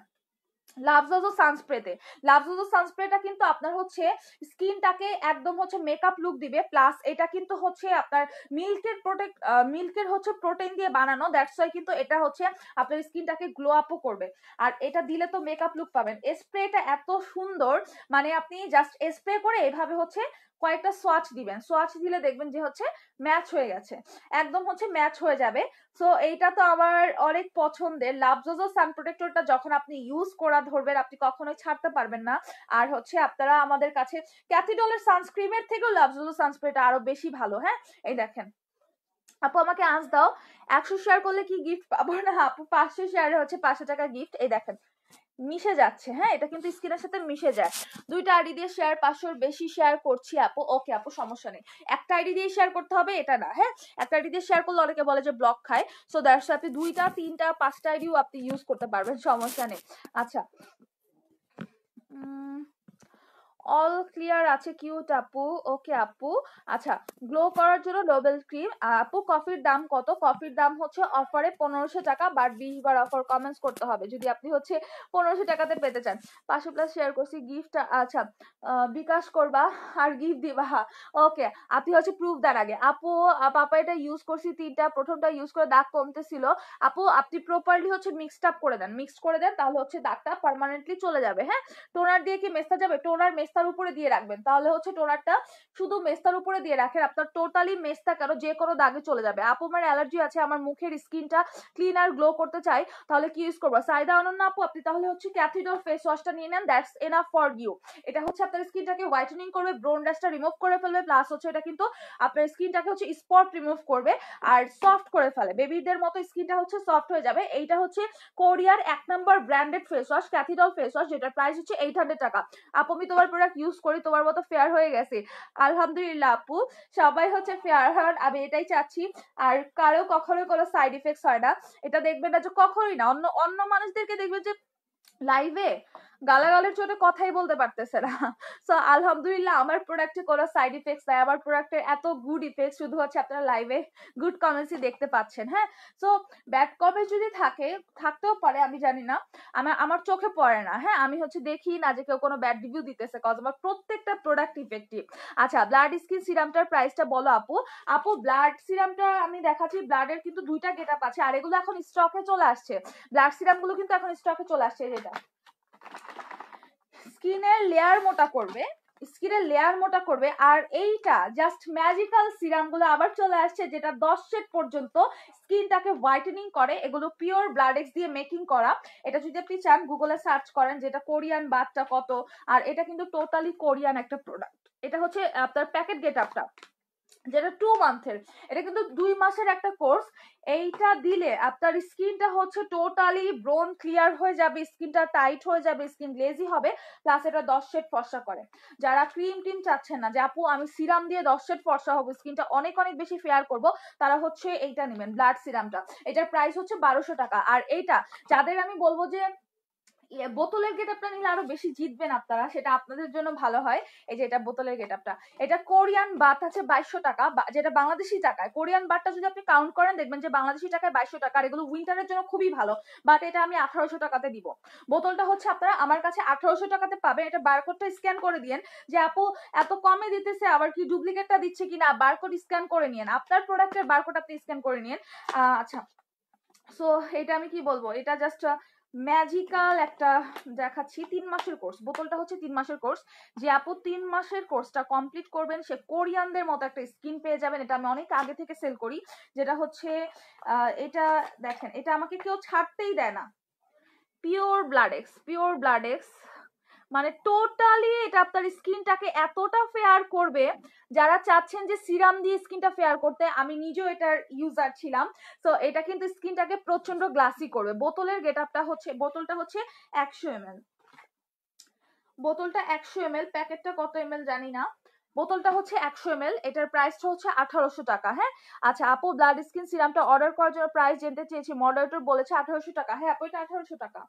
লাভজোজো সানস্প্রেতে লাভজোজো সানস্প্রেটা কিন্তু আপনার হচ্ছে স্কিনটাকে একদম হচ্ছে মেকআপ লুক দিবে প্লাস এটা কিন্তু হচ্ছে আপনার মিল্কের প্রোটেক্ট মিল্কের হচ্ছে প্রোটিন দিয়ে বানানো দ্যাটস ওয়াই কিন্তু এটা হচ্ছে আপনার স্কিনটাকে গ্লো আপও করবে আর এটা দিলে তো মেকআপ লুক পাবেন স্প্রেটা এত সুন্দর মানে আপনি জাস্ট স্প্রে করে এভাবে হচ্ছে কয়েকটা সোয়াচ দিবেন সোয়াচ দিলে দেখবেন যে হচ্ছে ম্যাচ হয়ে গেছে একদম হচ্ছে ম্যাচ হয়ে যাবে সো এইটা তো আমার অনেক পছন্দের লাভজোজো সান প্রোটেক্টরটা যখন আপনি ইউজ করা ধরবেন আপনি কখনোই ছাড়তে পারবেন না আর হচ্ছে আপনারা আমাদের কাছে ক্যাথিডলের সানস্ক্রিমের থেকেও লাভজোজো সানস্ক্রিমটা আরো বেশি ভালো হ্যাঁ এই দেখেন আপু আমাকে আজ দাও একশো শেয়ার করলে কি গিফট পাবো না আপু পাঁচশো শেয়ারে হচ্ছে পাঁচশো টাকা গিফট এই দেখেন মিশে যাচ্ছে হ্যাঁ এটা কিন্তু স্ক্রিনের সাথে মিশে যায় দুইটা আইডি দিয়ে শেয়ার পাঁচশোর বেশি শেয়ার করছি আপু ওকে আপু সমস্যা নেই একটা আইডি দিয়ে শেয়ার করতে হবে এটা না হ্যাঁ একটা আইডি দিয়ে শেয়ার করলে অনেকে বলে যে ব্লক খায় সো দ্যাটস আপনি দুইটা তিনটা পাঁচটা আইডিও আপনি ইউজ করতে পারবেন সমস্যা নেই আচ্ছা উম অল ক্লিয়ার আছে কিউট আপু ওকে আপু আচ্ছা গ্লো করার জন্য নোবেল ক্রিম আপু কফির দাম কত কফির দাম হচ্ছে অফারে পনেরোশো টাকা বাট বিশ বার অফার কমেন্টস করতে হবে যদি আপনি হচ্ছে পনেরোশো টাকাতে পেতে চান পাশে প্লাস শেয়ার করছি গিফট আচ্ছা বিকাশ করবা আর গিফট দিবা ওকে আপনি হচ্ছে প্রুফ দেন আগে আপু পাপা এটা ইউজ করছি তিনটা প্রথমটা ইউজ করে দাগ কমতেছিল আপু আপনি প্রপারলি হচ্ছে মিক্সড আপ করে দেন মিক্স করে দেন তাহলে হচ্ছে দাগটা পারমানেন্টলি চলে যাবে হ্যাঁ টোনার দিয়ে কি মেসা যাবে টোনার মেস মেস্তার উপরে দিয়ে রাখবেন তাহলে হচ্ছে টোনারটা শুধু মেস্তার উপরে দিয়ে রাখেন আপনার টোটালি মেস্তা কেন যে কোনো দাগে চলে যাবে আপু আমার অ্যালার্জি আছে আমার মুখের স্কিনটা ক্লিন আর গ্লো করতে চাই তাহলে কি ইউজ করবো সাইদা অনন্য আপু আপনি তাহলে হচ্ছে ক্যাথিডল ফেস ওয়াশটা নিয়ে নেন দ্যাটস এনাফ ফর ইউ এটা হচ্ছে আপনার স্কিনটাকে হোয়াইটেনিং করবে ব্রোন ড্যাশটা রিমুভ করে ফেলবে প্লাস হচ্ছে এটা কিন্তু আপনার স্কিনটাকে হচ্ছে স্পট রিমুভ করবে আর সফট করে ফেলে বেবিদের মতো স্কিনটা হচ্ছে সফট হয়ে যাবে এইটা হচ্ছে কোরিয়ার এক নম্বর branded face wash Cathy Doll face wash যেটার প্রাইস হচ্ছে এইট হান্ড্রেড টাকা আপু আমি তোমার প্রোডাক্ট ইউজ করি তোমার মতো ফেয়ার হয়ে গেছে আলহামদুলিল্লাহ আপু সবাই হচ্ছে ফেয়ার হন আমি এটাই চাচ্ছি আর কারো কখনোই কোনো সাইড ইফেক্টস হয় না এটা দেখবেন না যে কখনোই না অন্য অন্য মানুষদেরকে দেখবেন যে লাইভে গালাগালের জন্য কথাই বলতে পারতেছে না সো আলহামদুলিল্লাহ আমার প্রোডাক্টে কোনো সাইড ইফেক্টস নাই আমার প্রোডাক্টের এত গুড ইফেক্ট শুধু হচ্ছে আপনারা লাইভে গুড কমেন্টসই দেখতে পাচ্ছেন হ্যাঁ সো ব্যাড কমেন্ট যদি থাকে থাকতেও পারে আমি জানি না আমার আমার চোখে পড়ে না হ্যাঁ আমি হচ্ছে দেখি না যে কেউ কোনো ব্যাড রিভিউ দিতেছে কজ আমার প্রত্যেকটা প্রোডাক্ট ইফেক্টিভ আচ্ছা ব্লাড স্কিন সিরামটার প্রাইসটা বলো আপু আপু ব্লাড সিরামটা আমি দেখাচ্ছি ব্লাডের কিন্তু দুইটা গেট আপ আছে আর এগুলো এখন স্টকে চলে আসছে ব্লাড সিরামগুলো কিন্তু এখন স্টকে চলে আসছে যেটা স্কিনের লেয়ার মোটা করবে স্কিনের লেয়ার মোটা করবে আর এইটা জাস্ট ম্যাজিক্যাল গুলো আবার চলে আসছে যেটা দশ সেট পর্যন্ত স্কিনটাকে হোয়াইটেনিং করে এগুলো পিওর ব্লাডেক্স দিয়ে মেকিং করা এটা যদি আপনি চান গুগলে সার্চ করেন যেটা কোরিয়ান বাদটা কত আর এটা কিন্তু টোটালি কোরিয়ান একটা প্রোডাক্ট এটা হচ্ছে আপনার প্যাকেট গেট আপটা যেটা টু মান্থের এটা কিন্তু দুই মাসের একটা কোর্স এইটা দিলে আপনার স্কিনটা হচ্ছে টোটালি ব্রোন ক্লিয়ার হয়ে যাবে স্কিনটা টাইট হয়ে যাবে স্কিন গ্লেজি হবে প্লাস এটা দশ শেড ফর্সা করে যারা ক্রিম টিম চাচ্ছেন না যে আপু আমি সিরাম দিয়ে দশ শেড ফর্সা হবো স্কিনটা অনেক অনেক বেশি ফেয়ার করব তারা হচ্ছে এইটা নেবেন ব্লাড সিরামটা এটার প্রাইস হচ্ছে বারোশো টাকা আর এইটা যাদের আমি বলবো যে ইয়ে, বোতলের গেট আপটা নিলে আরো বেশি জিতবেন আপনারা সেটা আপনাদের জন্য ভালো হয় এই যে এটা বোতলের গেট আপটা এটা কোরিয়ান বাত আছে বাইশশো টাকা যেটা বাংলাদেশি টাকায় কোরিয়ান বারটা যদি আপনি কাউন্ট করেন দেখবেন যে বাংলাদেশি টাকায় বাইশশো টাকা আর এগুলো উইন্টারের জন্য খুবই ভালো বাট এটা আমি আঠারোশো টাকাতে দিব বোতলটা হচ্ছে আপনারা আমার কাছে আঠারোশো টাকাতে পাবেন এটা বারকোডটা স্ক্যান করে দিয়েন যে আপু এত কমে দিতেছে আবার কি ডুপ্লিকেটটা দিচ্ছে কিনা বারকোড স্ক্যান করে নিয়েন আপনার প্রোডাক্টের বারকোড আপনি স্ক্যান করে নিয়েন আচ্ছা সো এটা আমি কি বলবো এটা জাস্ট ম্যাজিক্যাল একটা দেখাচ্ছি তিন মাসের কোর্স বোতলটা হচ্ছে তিন মাসের কোর্স যে আপু তিন মাসের কোর্সটা কমপ্লিট করবেন সে কোরিয়ানদের মতো একটা স্কিন পেয়ে যাবেন এটা আমি অনেক আগে থেকে সেল করি যেটা হচ্ছে এটা দেখেন এটা আমাকে কেউ ছাড়তেই দেয় না pure blood X pure blood X মানে টোটালি এটা আপনার স্কিনটাকে এতটা ফেয়ার করবে যারা চাচ্ছেন যে সিরাম দিয়ে স্কিনটা ফেয়ার করতে আমি নিজেও এটার ইউজার ছিলাম তো এটা কিন্তু স্কিনটাকে প্রচন্ড গ্লাসি করবে বোতলের গেট আপটা হচ্ছে বোতলটা হচ্ছে একশো এম বোতলটা একশো এম প্যাকেটটা কত এম জানি না বোতলটা হচ্ছে একশো এম এল এটার প্রাইসটা হচ্ছে আঠারোশো টাকা হ্যাঁ আচ্ছা আপু ব্লাড স্কিন সিরামটা অর্ডার করার জন্য প্রাইস জানতে চেয়েছি মডারেটর বলেছে আঠারোশো টাকা হ্যাঁ আপু এটা আঠারোশো টাকা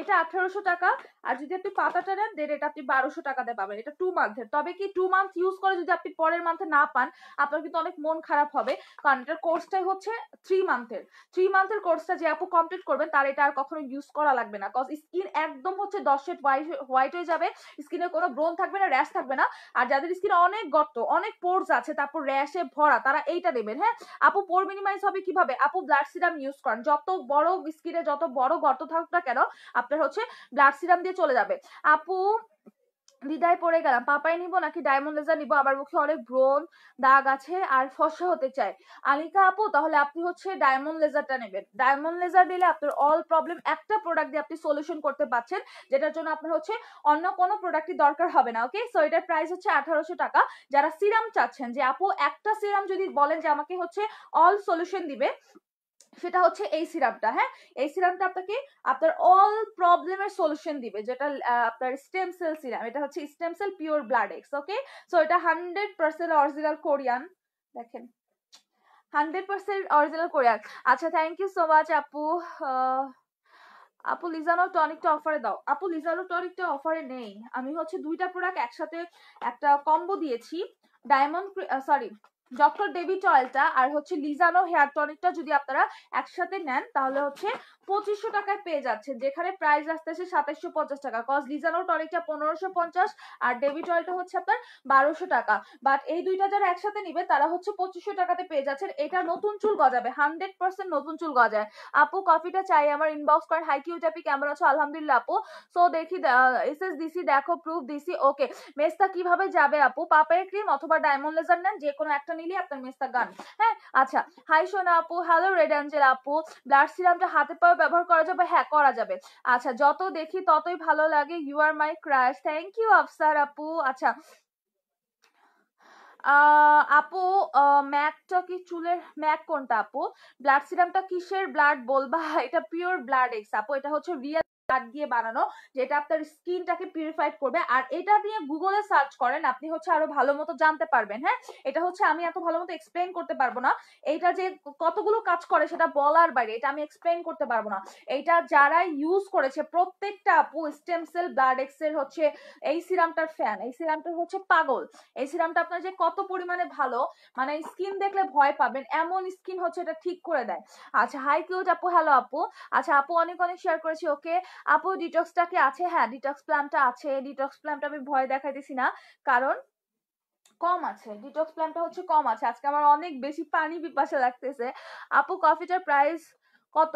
এটা আঠারোশো টাকা আর যদি আপনি পাতাটা নেন দেন এটা আপনি বারোশো টাকা দিয়ে পাবেন এটা টু মান্থের তবে কি টু মান্থ ইউজ করে যদি আপনি পরের মান্থে না পান আপনার কিন্তু অনেক মন খারাপ হবে কারণ এটার কোর্সটাই হচ্ছে থ্রি মান্থের থ্রি মান্থের কোর্সটা যে আপু কমপ্লিট করবেন তার এটা আর কখনো ইউজ করা লাগবে না কজ স্কিন একদম হচ্ছে দশ শেড হোয়াইট হয়ে যাবে স্কিনে কোনো ব্রোন থাকবে না র্যাশ থাকবে না আর যাদের স্কিন অনেক গর্ত অনেক পোর্স আছে তারপর র্যাশে ভরা তারা এইটা দেবেন হ্যাঁ আপু পোর মিনিমাইজ হবে কিভাবে আপু ব্লাড সিরাম ইউজ করেন যত বড় স্কিনে যত বড় গর্ত থাকুক না কেন আপনার হচ্ছে ব্লাড সিরাম দিয়ে চলে যাবে আপু দ্বিধায় পড়ে গেলাম পাপাই নিব নাকি ডায়মন্ড লেজার নিব আবার মুখে অনেক ব্রণ দাগ আছে আর ফসা হতে চাই আলিকা আপু তাহলে আপনি হচ্ছে ডায়মন্ড লেজারটা নেবেন ডায়মন্ড লেজার দিলে আপনার অল প্রবলেম একটা প্রোডাক্ট দিয়ে আপনি সলিউশন করতে পারছেন যেটার জন্য আপনার হচ্ছে অন্য কোনো প্রোডাক্টই দরকার হবে না ওকে সো এটার প্রাইস হচ্ছে আঠারোশো টাকা যারা সিরাম চাচ্ছেন যে আপু একটা সিরাম যদি বলেন যে আমাকে হচ্ছে অল সলিউশন দিবে সেটা হচ্ছে এই সিরামটা হ্যাঁ এই সিরামটা আপনাকে আপনার অল প্রবলেমের সলিউশন দিবে যেটা আপনার স্টেম সেল সিরাম এটা হচ্ছে stem cell pure blood X okay so এটা হান্ড্রেড পার্সেন্ট অরিজিনাল কোরিয়ান দেখেন হান্ড্রেড পার্সেন্ট অরিজিনাল কোরিয়ান আচ্ছা থ্যাংক ইউ সো মাচ আপু আপু লিজানো টনিকটা অফারে দাও আপু লিজানো টনিকটা অফারে নেই আমি হচ্ছে দুইটা প্রোডাক্ট একসাথে একটা কম্বো দিয়েছি ডায়মন্ড সরি ডক্টর ডেভিড অয়েলটা আর হচ্ছে লিজানো হেয়ার টনিকটা যদি আপনারা একসাথে নেন তাহলে হচ্ছে পঁচিশশো টাকায় পেয়ে যাচ্ছেন যেখানে প্রাইস আসে সাতাশশো পঞ্চাশ টাকা কজ লিজানো টনিকটা পনেরোশো পঞ্চাশ আর ডেভিড অয়েলটা হচ্ছে আপনার বারোশো টাকা বাট এই দুইটা যারা একসাথে নিবে তারা হচ্ছে পঁচিশশো টাকাতে পেয়ে যাচ্ছেন এটা নতুন চুল গজাবে হান্ড্রেড পার্সেন্ট নতুন চুল গজায় আপু কফিটা চাই আমার ইনবক্স করেন হাই কিউ চাপি কেমন আছো আলহামদুলিল্লাহ আপু সো দেখি এস এস দিসি দেখো প্রুফ দিসি ওকে মেসটা কিভাবে যাবে আপু পাপের ক্রিম অথবা ডায়মন্ড লেজার নেন যে কোনো একটা নিলে আপনার মেসটা গান হ্যাঁ আচ্ছা হাই সোনা আপু হ্যালো রেড অ্যাঞ্জেল আপু ব্লাড সিরামটা হাতে পাও ব্যবহার করা যাবে হ্যাঁ করা যাবে আচ্ছা যত দেখি ততই ভালো লাগে you are my crush thank you Afsar আপু আচ্ছা আপু ম্যাকটা কি চুলের ম্যাক কোনটা আপু ব্লাড সিরামটা কিসের ব্লাড বলবা *laughs* এটা পিওর ব্লাড এক্স আপু এটা হচ্ছে রিয়েল কাঠ দিয়ে বানানো যেটা আপনার স্কিনটাকে পিউরিফাইড করবে আর এটা নিয়ে গুগলে সার্চ করেন আপনি হচ্ছে আরো ভালো মতো জানতে পারবেন হ্যাঁ এটা হচ্ছে আমি এত ভালো মতো এক্সপ্লেন করতে পারবো না এইটা যে কতগুলো কাজ করে সেটা বলার বাইরে এটা আমি এক্সপ্লেন করতে পারবো না এটা যারা ইউজ করেছে প্রত্যেকটা আপু স্টেম সেল ব্লাড এক্সের হচ্ছে এই সিরামটার ফ্যান এই সিরামটা হচ্ছে পাগল এই সিরামটা আপনার যে কত পরিমাণে ভালো মানে স্কিন দেখলে ভয় পাবেন এমন স্কিন হচ্ছে এটা ঠিক করে দেয় আচ্ছা হাই কিউট আপু হ্যালো আপু আচ্ছা আপু অনেক অনেক শেয়ার করেছি ওকে আপু ডিটক্সটা কি আছে হ্যাঁ ডিটক্স প্ল্যানটা আছে ডিটক্স প্ল্যানটা আমি ভয় দেখাইতেছি না কারণ কম আছে ডিটক্স প্ল্যানটা হচ্ছে কম আছে আজকে আমার অনেক বেশি পানি পিপাসা লাগতেছে আপু কফিটার প্রাইস কত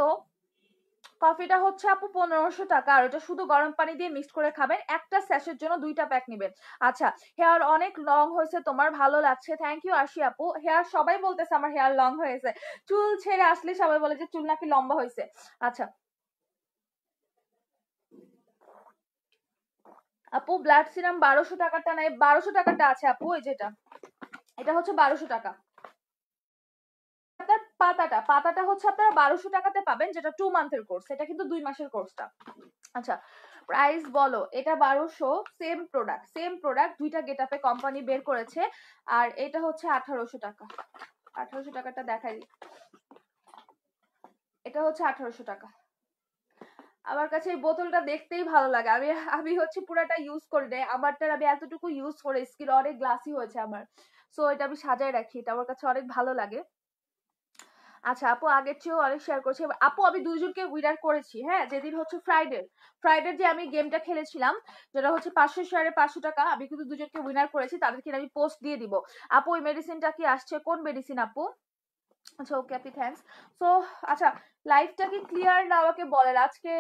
কফিটা হচ্ছে আপু পনেরোশো টাকা আর ওটা শুধু গরম পানি দিয়ে মিক্স করে খাবেন একটা স্যাশের জন্য দুইটা প্যাক নেবেন আচ্ছা হেয়ার অনেক লং হয়েছে তোমার ভালো লাগছে থ্যাংক ইউ আসি আপু হেয়ার সবাই বলতেছে আমার হেয়ার লং হয়েছে চুল ছেড়ে আসলে সবাই বলে যে চুল নাকি লম্বা হয়েছে আচ্ছা আপু ব্লাড সিরাম বারোশো টাকাটা নাই বারোশো টাকাটা আছে আপু এই যেটা এটা হচ্ছে বারোশো টাকা পাতাটা পাতাটা হচ্ছে আপনারা বারোশো টাকাতে পাবেন যেটা টু মান্থের কোর্স এটা কিন্তু দুই মাসের কোর্সটা আচ্ছা প্রাইস বলো এটা বারোশো সেম প্রোডাক্ট সেম প্রোডাক্ট দুইটা গেট আপে কোম্পানি বের করেছে আর এটা হচ্ছে আঠারোশো টাকা আঠারোশো টাকাটা দেখাই এটা হচ্ছে আঠারোশো টাকা আমার কাছে এই বোতলটা দেখতেই ভালো লাগে আমি আমি হচ্ছে পুরাটা ইউজ করি নাই আমারটার আমি এতটুকু ইউজ করে স্কিন অনেক গ্লাসি হয়েছে আমার সো এটা আমি সাজায় রাখি এটা আমার কাছে অনেক ভালো লাগে আচ্ছা আপু আগের চেয়েও অনেক শেয়ার করছি আপু আমি দুইজনকে উইনার করেছি হ্যাঁ যেদিন হচ্ছে ফ্রাইডে ফ্রাইডে যে আমি গেমটা খেলেছিলাম যেটা হচ্ছে পাঁচশো শেয়ারে পাঁচশো টাকা আমি কিন্তু দুজনকে উইনার করেছি তাদেরকে আমি পোস্ট দিয়ে দিব আপু ওই মেডিসিনটা কি আসছে কোন মেডিসিন আপু আচ্ছা ওকে আপনি থ্যাংকস সো আচ্ছা লাইভটা কি ক্লিয়ার না আমাকে বলেন আজকে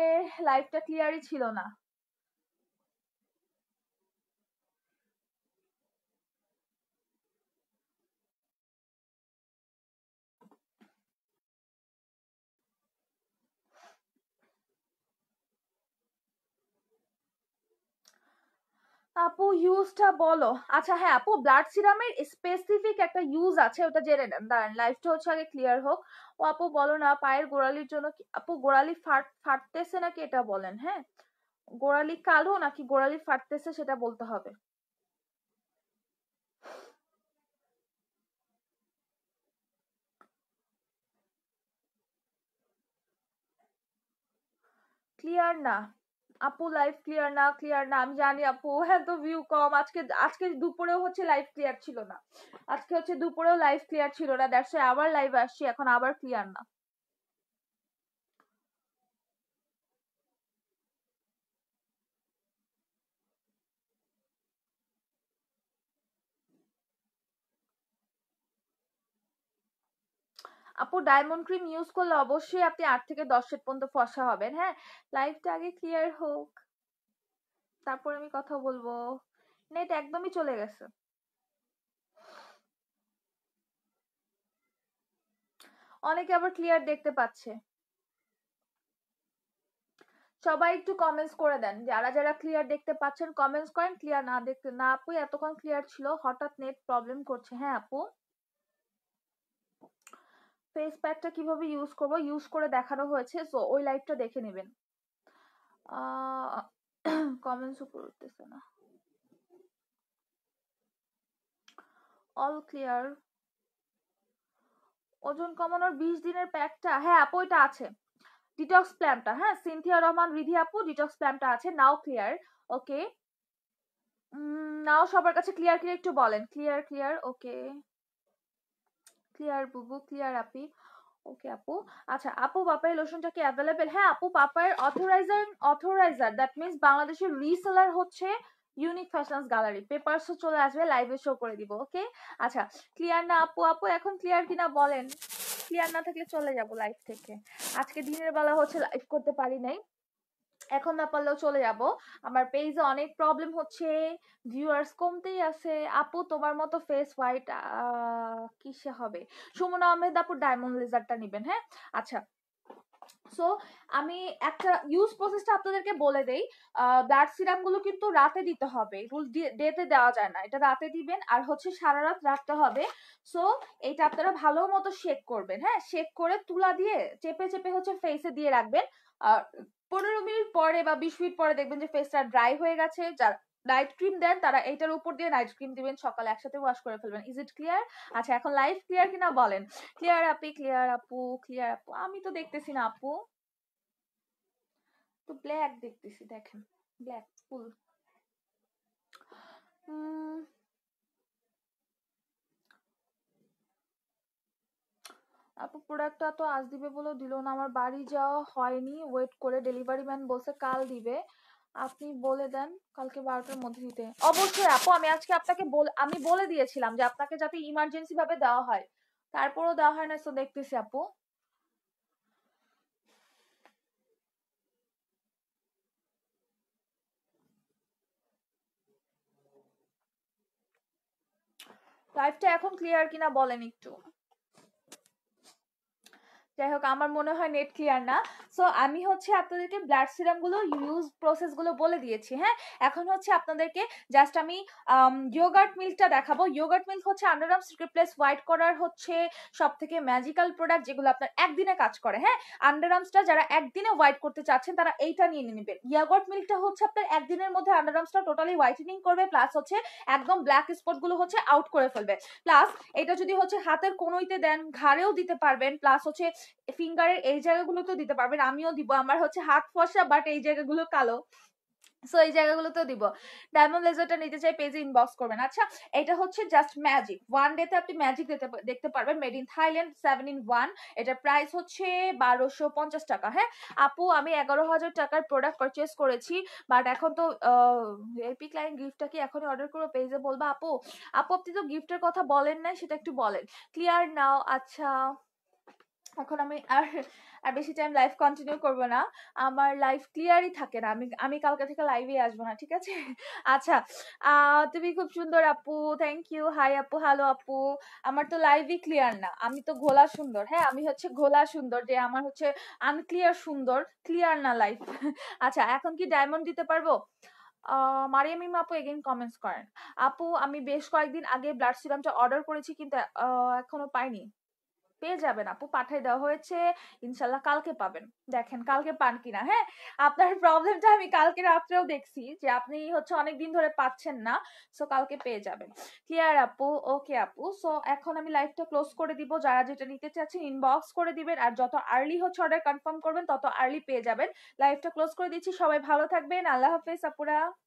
লাইভটা ক্লিয়ারই ছিল না আপু ইউজটা বলো আচ্ছা হ্যাঁ আপু ব্লাড সিরামের স্পেসিফিক একটা ইউজ আছে ওটা জেনে নেন দাঁড়ান লাইফটা হচ্ছে আগে ক্লিয়ার হোক ও আপু বলো না পায়ের গোড়ালির জন্য আপু গোড়ালি ফাট ফাটতেছে নাকি এটা বলেন হ্যাঁ গোড়ালি কালো নাকি গোড়ালি ফাটতেছে সেটা বলতে হবে ক্লিয়ার না আপু লাইফ ক্লিয়ার না ক্লিয়ার না আমি জানি আপু হ্যাঁ তো ভিউ কম আজকে আজকে দুপুরেও হচ্ছে লাইফ ক্লিয়ার ছিল না আজকে হচ্ছে দুপুরেও লাইফ ক্লিয়ার ছিল না দ্যাটস আবার লাইভ আসছি এখন আবার ক্লিয়ার না আপু ডায়মন্ড ক্রিম ইউজ করলে অবশ্যই আপনি আট থেকে দশ সেট পর্যন্ত ফসা হবেন হ্যাঁ লাইফটা আগে ক্লিয়ার হোক তারপর আমি কথা বলবো নেট একদমই চলে গেছে অনেকে আবার ক্লিয়ার দেখতে পাচ্ছে সবাই একটু কমেন্টস করে দেন যারা যারা ক্লিয়ার দেখতে পাচ্ছেন কমেন্টস করেন ক্লিয়ার না দেখতে না আপু এতক্ষণ ক্লিয়ার ছিল হঠাৎ নেট প্রবলেম করছে হ্যাঁ আপু ফেস প্যাকটা কিভাবে ইউজ করব ইউজ করে দেখানো হয়েছে সো ওই লাইভটা দেখে নেবেন কমেন্টস উপর উঠতেছে না অল ক্লিয়ার ওজন কমানোর বিশ দিনের প্যাকটা হ্যাঁ আপু এটা আছে ডিটক্স প্ল্যানটা হ্যাঁ সিনথিয়া রহমান রিধি আপু ডিটক্স প্ল্যানটা আছে নাও ক্লিয়ার ওকে নাও সবার কাছে ক্লিয়ার ক্লিয়ার একটু বলেন ক্লিয়ার ক্লিয়ার ওকে ক্লিয়ার বুবু ক্লিয়ার আপি ওকে আপু আচ্ছা আপু বাপায়ের লোশনটা কি অ্যাভেলেবেল হ্যাঁ আপু বাপায়ের অথরাইজার অথরাইজার দ্যাট মিনস বাংলাদেশের রিসেলার হচ্ছে ইউনিক ফ্যাশনস গ্যালারি পেপারসও চলে আসবে লাইভে শো করে দিব ওকে আচ্ছা ক্লিয়ার না আপু আপু এখন ক্লিয়ার কিনা বলেন ক্লিয়ার না থাকলে চলে যাব লাইভ থেকে আজকে দিনের বেলা হচ্ছে লাইভ করতে পারি নাই এখন না পারলেও চলে যাব আমার পেজে অনেক প্রবলেম হচ্ছে ভিউয়ার্স কমতেই আছে আপু তোমার মতো ফেস হোয়াইট কিসে হবে সুমন আহমেদ আপু ডায়মন্ড লেজারটা নেবেন হ্যাঁ আচ্ছা সো আমি একটা ইউজ প্রসেসটা আপনাদেরকে বলে দেই ব্লাড গুলো কিন্তু রাতে দিতে হবে রুল ডেতে দেওয়া যায় না এটা রাতে দিবেন আর হচ্ছে সারা রাত রাখতে হবে সো এটা আপনারা ভালো মতো শেক করবেন হ্যাঁ শেক করে তুলা দিয়ে চেপে চেপে হচ্ছে ফেসে দিয়ে রাখবেন আর পনেরো মিনিট পরে বা বিশ মিনিট পরে দেখবেন যে ফেসটা ড্রাই হয়ে গেছে যার নাইট ক্রিম দেন তারা এটার উপর দিয়ে নাইট ক্রিম দিবেন সকালে একসাথে ওয়াশ করে ফেলবেন ইজ ইট ক্লিয়ার আচ্ছা এখন লাইফ ক্লিয়ার কিনা বলেন ক্লিয়ার আপি ক্লিয়ার আপু ক্লিয়ার আপু আমি তো দেখতেছি না আপু তো ব্ল্যাক দেখতেছি দেখেন ব্ল্যাক ফুল তারপর প্রোডাক্টটা তো আজ দিবে বলে দিল না আমার বাড়ি যাওয়া হয়নি ওয়েট করে ডেলিভারি ম্যান বলছে কাল দিবে আপনি বলে দেন কালকে বারোটার মধ্যে দিতে অবশ্যই আপু আমি আজকে আপনাকে আমি বলে দিয়েছিলাম যে আপনাকে যাতে ইমার্জেন্সি ভাবে দেওয়া হয় তারপরও দেওয়া হয় না তো দেখতেছি আপু লাইফটা এখন ক্লিয়ার কিনা বলেন একটু যাই হোক আমার মনে হয় নেট ক্লিয়ার না সো আমি হচ্ছে আপনাদেরকে ব্লাড সিরামগুলো ইউজ প্রসেসগুলো বলে দিয়েছি হ্যাঁ এখন হচ্ছে আপনাদেরকে জাস্ট আমি ইয়োগার্ট um, মিল্কটা দেখাবো ইয়োগার্ট মিল্ক হচ্ছে আন্ডারআর্মস রিপ্লেস হোয়াইট করার হচ্ছে সব থেকে ম্যাজিক্যাল প্রোডাক্ট যেগুলো আপনার একদিনে কাজ করে হ্যাঁ আন্ডারআর্মসটা যারা একদিনে হোয়াইট করতে চাচ্ছেন তারা এইটা নিয়ে নেবেন ইয়োগার্ট মিল্কটা হচ্ছে আপনার একদিনের মধ্যে আন্ডারআর্মসটা টোটালি হোয়াইটেনিং করবে প্লাস হচ্ছে একদম ব্ল্যাক স্পটগুলো হচ্ছে আউট করে ফেলবে প্লাস এটা যদি হচ্ছে হাতের কোনোইতে দেন ঘাড়েও দিতে পারবেন প্লাস হচ্ছে ফিঙ্গারের এই জায়গাগুলো তো দিতে পারবেন আমিও দিব আমার হচ্ছে হাত ফসা বাট এই জায়গাগুলো কালো সো এই জায়গাগুলোতে দিব ডায়মন্ড লেজারটা নিতে চাই পেজে ইনবক্স করবেন আচ্ছা এটা হচ্ছে জাস্ট ম্যাজিক ওয়ান ডেতে আপনি ম্যাজিক দেখতে পারবেন made in Thailand seven in one এটার প্রাইস হচ্ছে বারোশো পঞ্চাশ টাকা হ্যাঁ আপু আমি এগারো হাজার টাকার প্রোডাক্ট পারচেস করেছি বাট এখন তো এপি ক্লায়েন্ট গিফটটা কি এখনই অর্ডার করবো পেজে বলবো আপু আপু আপনি তো গিফটের কথা বলেন না সেটা একটু বলেন ক্লিয়ার নাও আচ্ছা এখন আমি আর আর বেশি টাইম লাইভ কন্টিনিউ করব না আমার লাইফ ক্লিয়ারই থাকে না আমি আমি কালকে থেকে লাইভে আসবো না ঠিক আছে *laughs* আচ্ছা তুমি খুব সুন্দর আপু থ্যাংক ইউ হাই আপু হ্যালো আপু আমার তো লাইভই ক্লিয়ার না আমি তো ঘোলা সুন্দর হ্যাঁ আমি হচ্ছে ঘোলা সুন্দর যে আমার হচ্ছে আনক্লিয়ার সুন্দর ক্লিয়ার না লাইভ *laughs* আচ্ছা এখন কি ডায়মন্ড দিতে পারবো মারিয়াম আপু এগেন কমেন্টস করেন আপু আমি বেশ কয়েকদিন আগে ব্লাড সিরামটা অর্ডার করেছি কিন্তু এখনো পাইনি পেয়ে যাবেন আপু পাঠাই দেওয়া হয়েছে ইনশাল্লাহ কালকে পাবেন দেখেন কালকে পান কিনা হ্যাঁ আপনার প্রবলেমটা আমি কালকে রাত্রেও দেখছি যে আপনি হচ্ছে অনেক দিন ধরে পাচ্ছেন না সো কালকে পেয়ে যাবেন ক্লিয়ার আপু ওকে আপু সো এখন আমি লাইভটা ক্লোজ করে দিব যারা যেটা নিতে চাচ্ছেন ইনবক্স করে দিবেন আর যত আর্লি হচ্ছে অর্ডার কনফার্ম করবেন তত আর্লি পেয়ে যাবেন লাইভটা ক্লোজ করে দিচ্ছি সবাই ভালো থাকবেন আল্লাহ হাফেজ আপুরা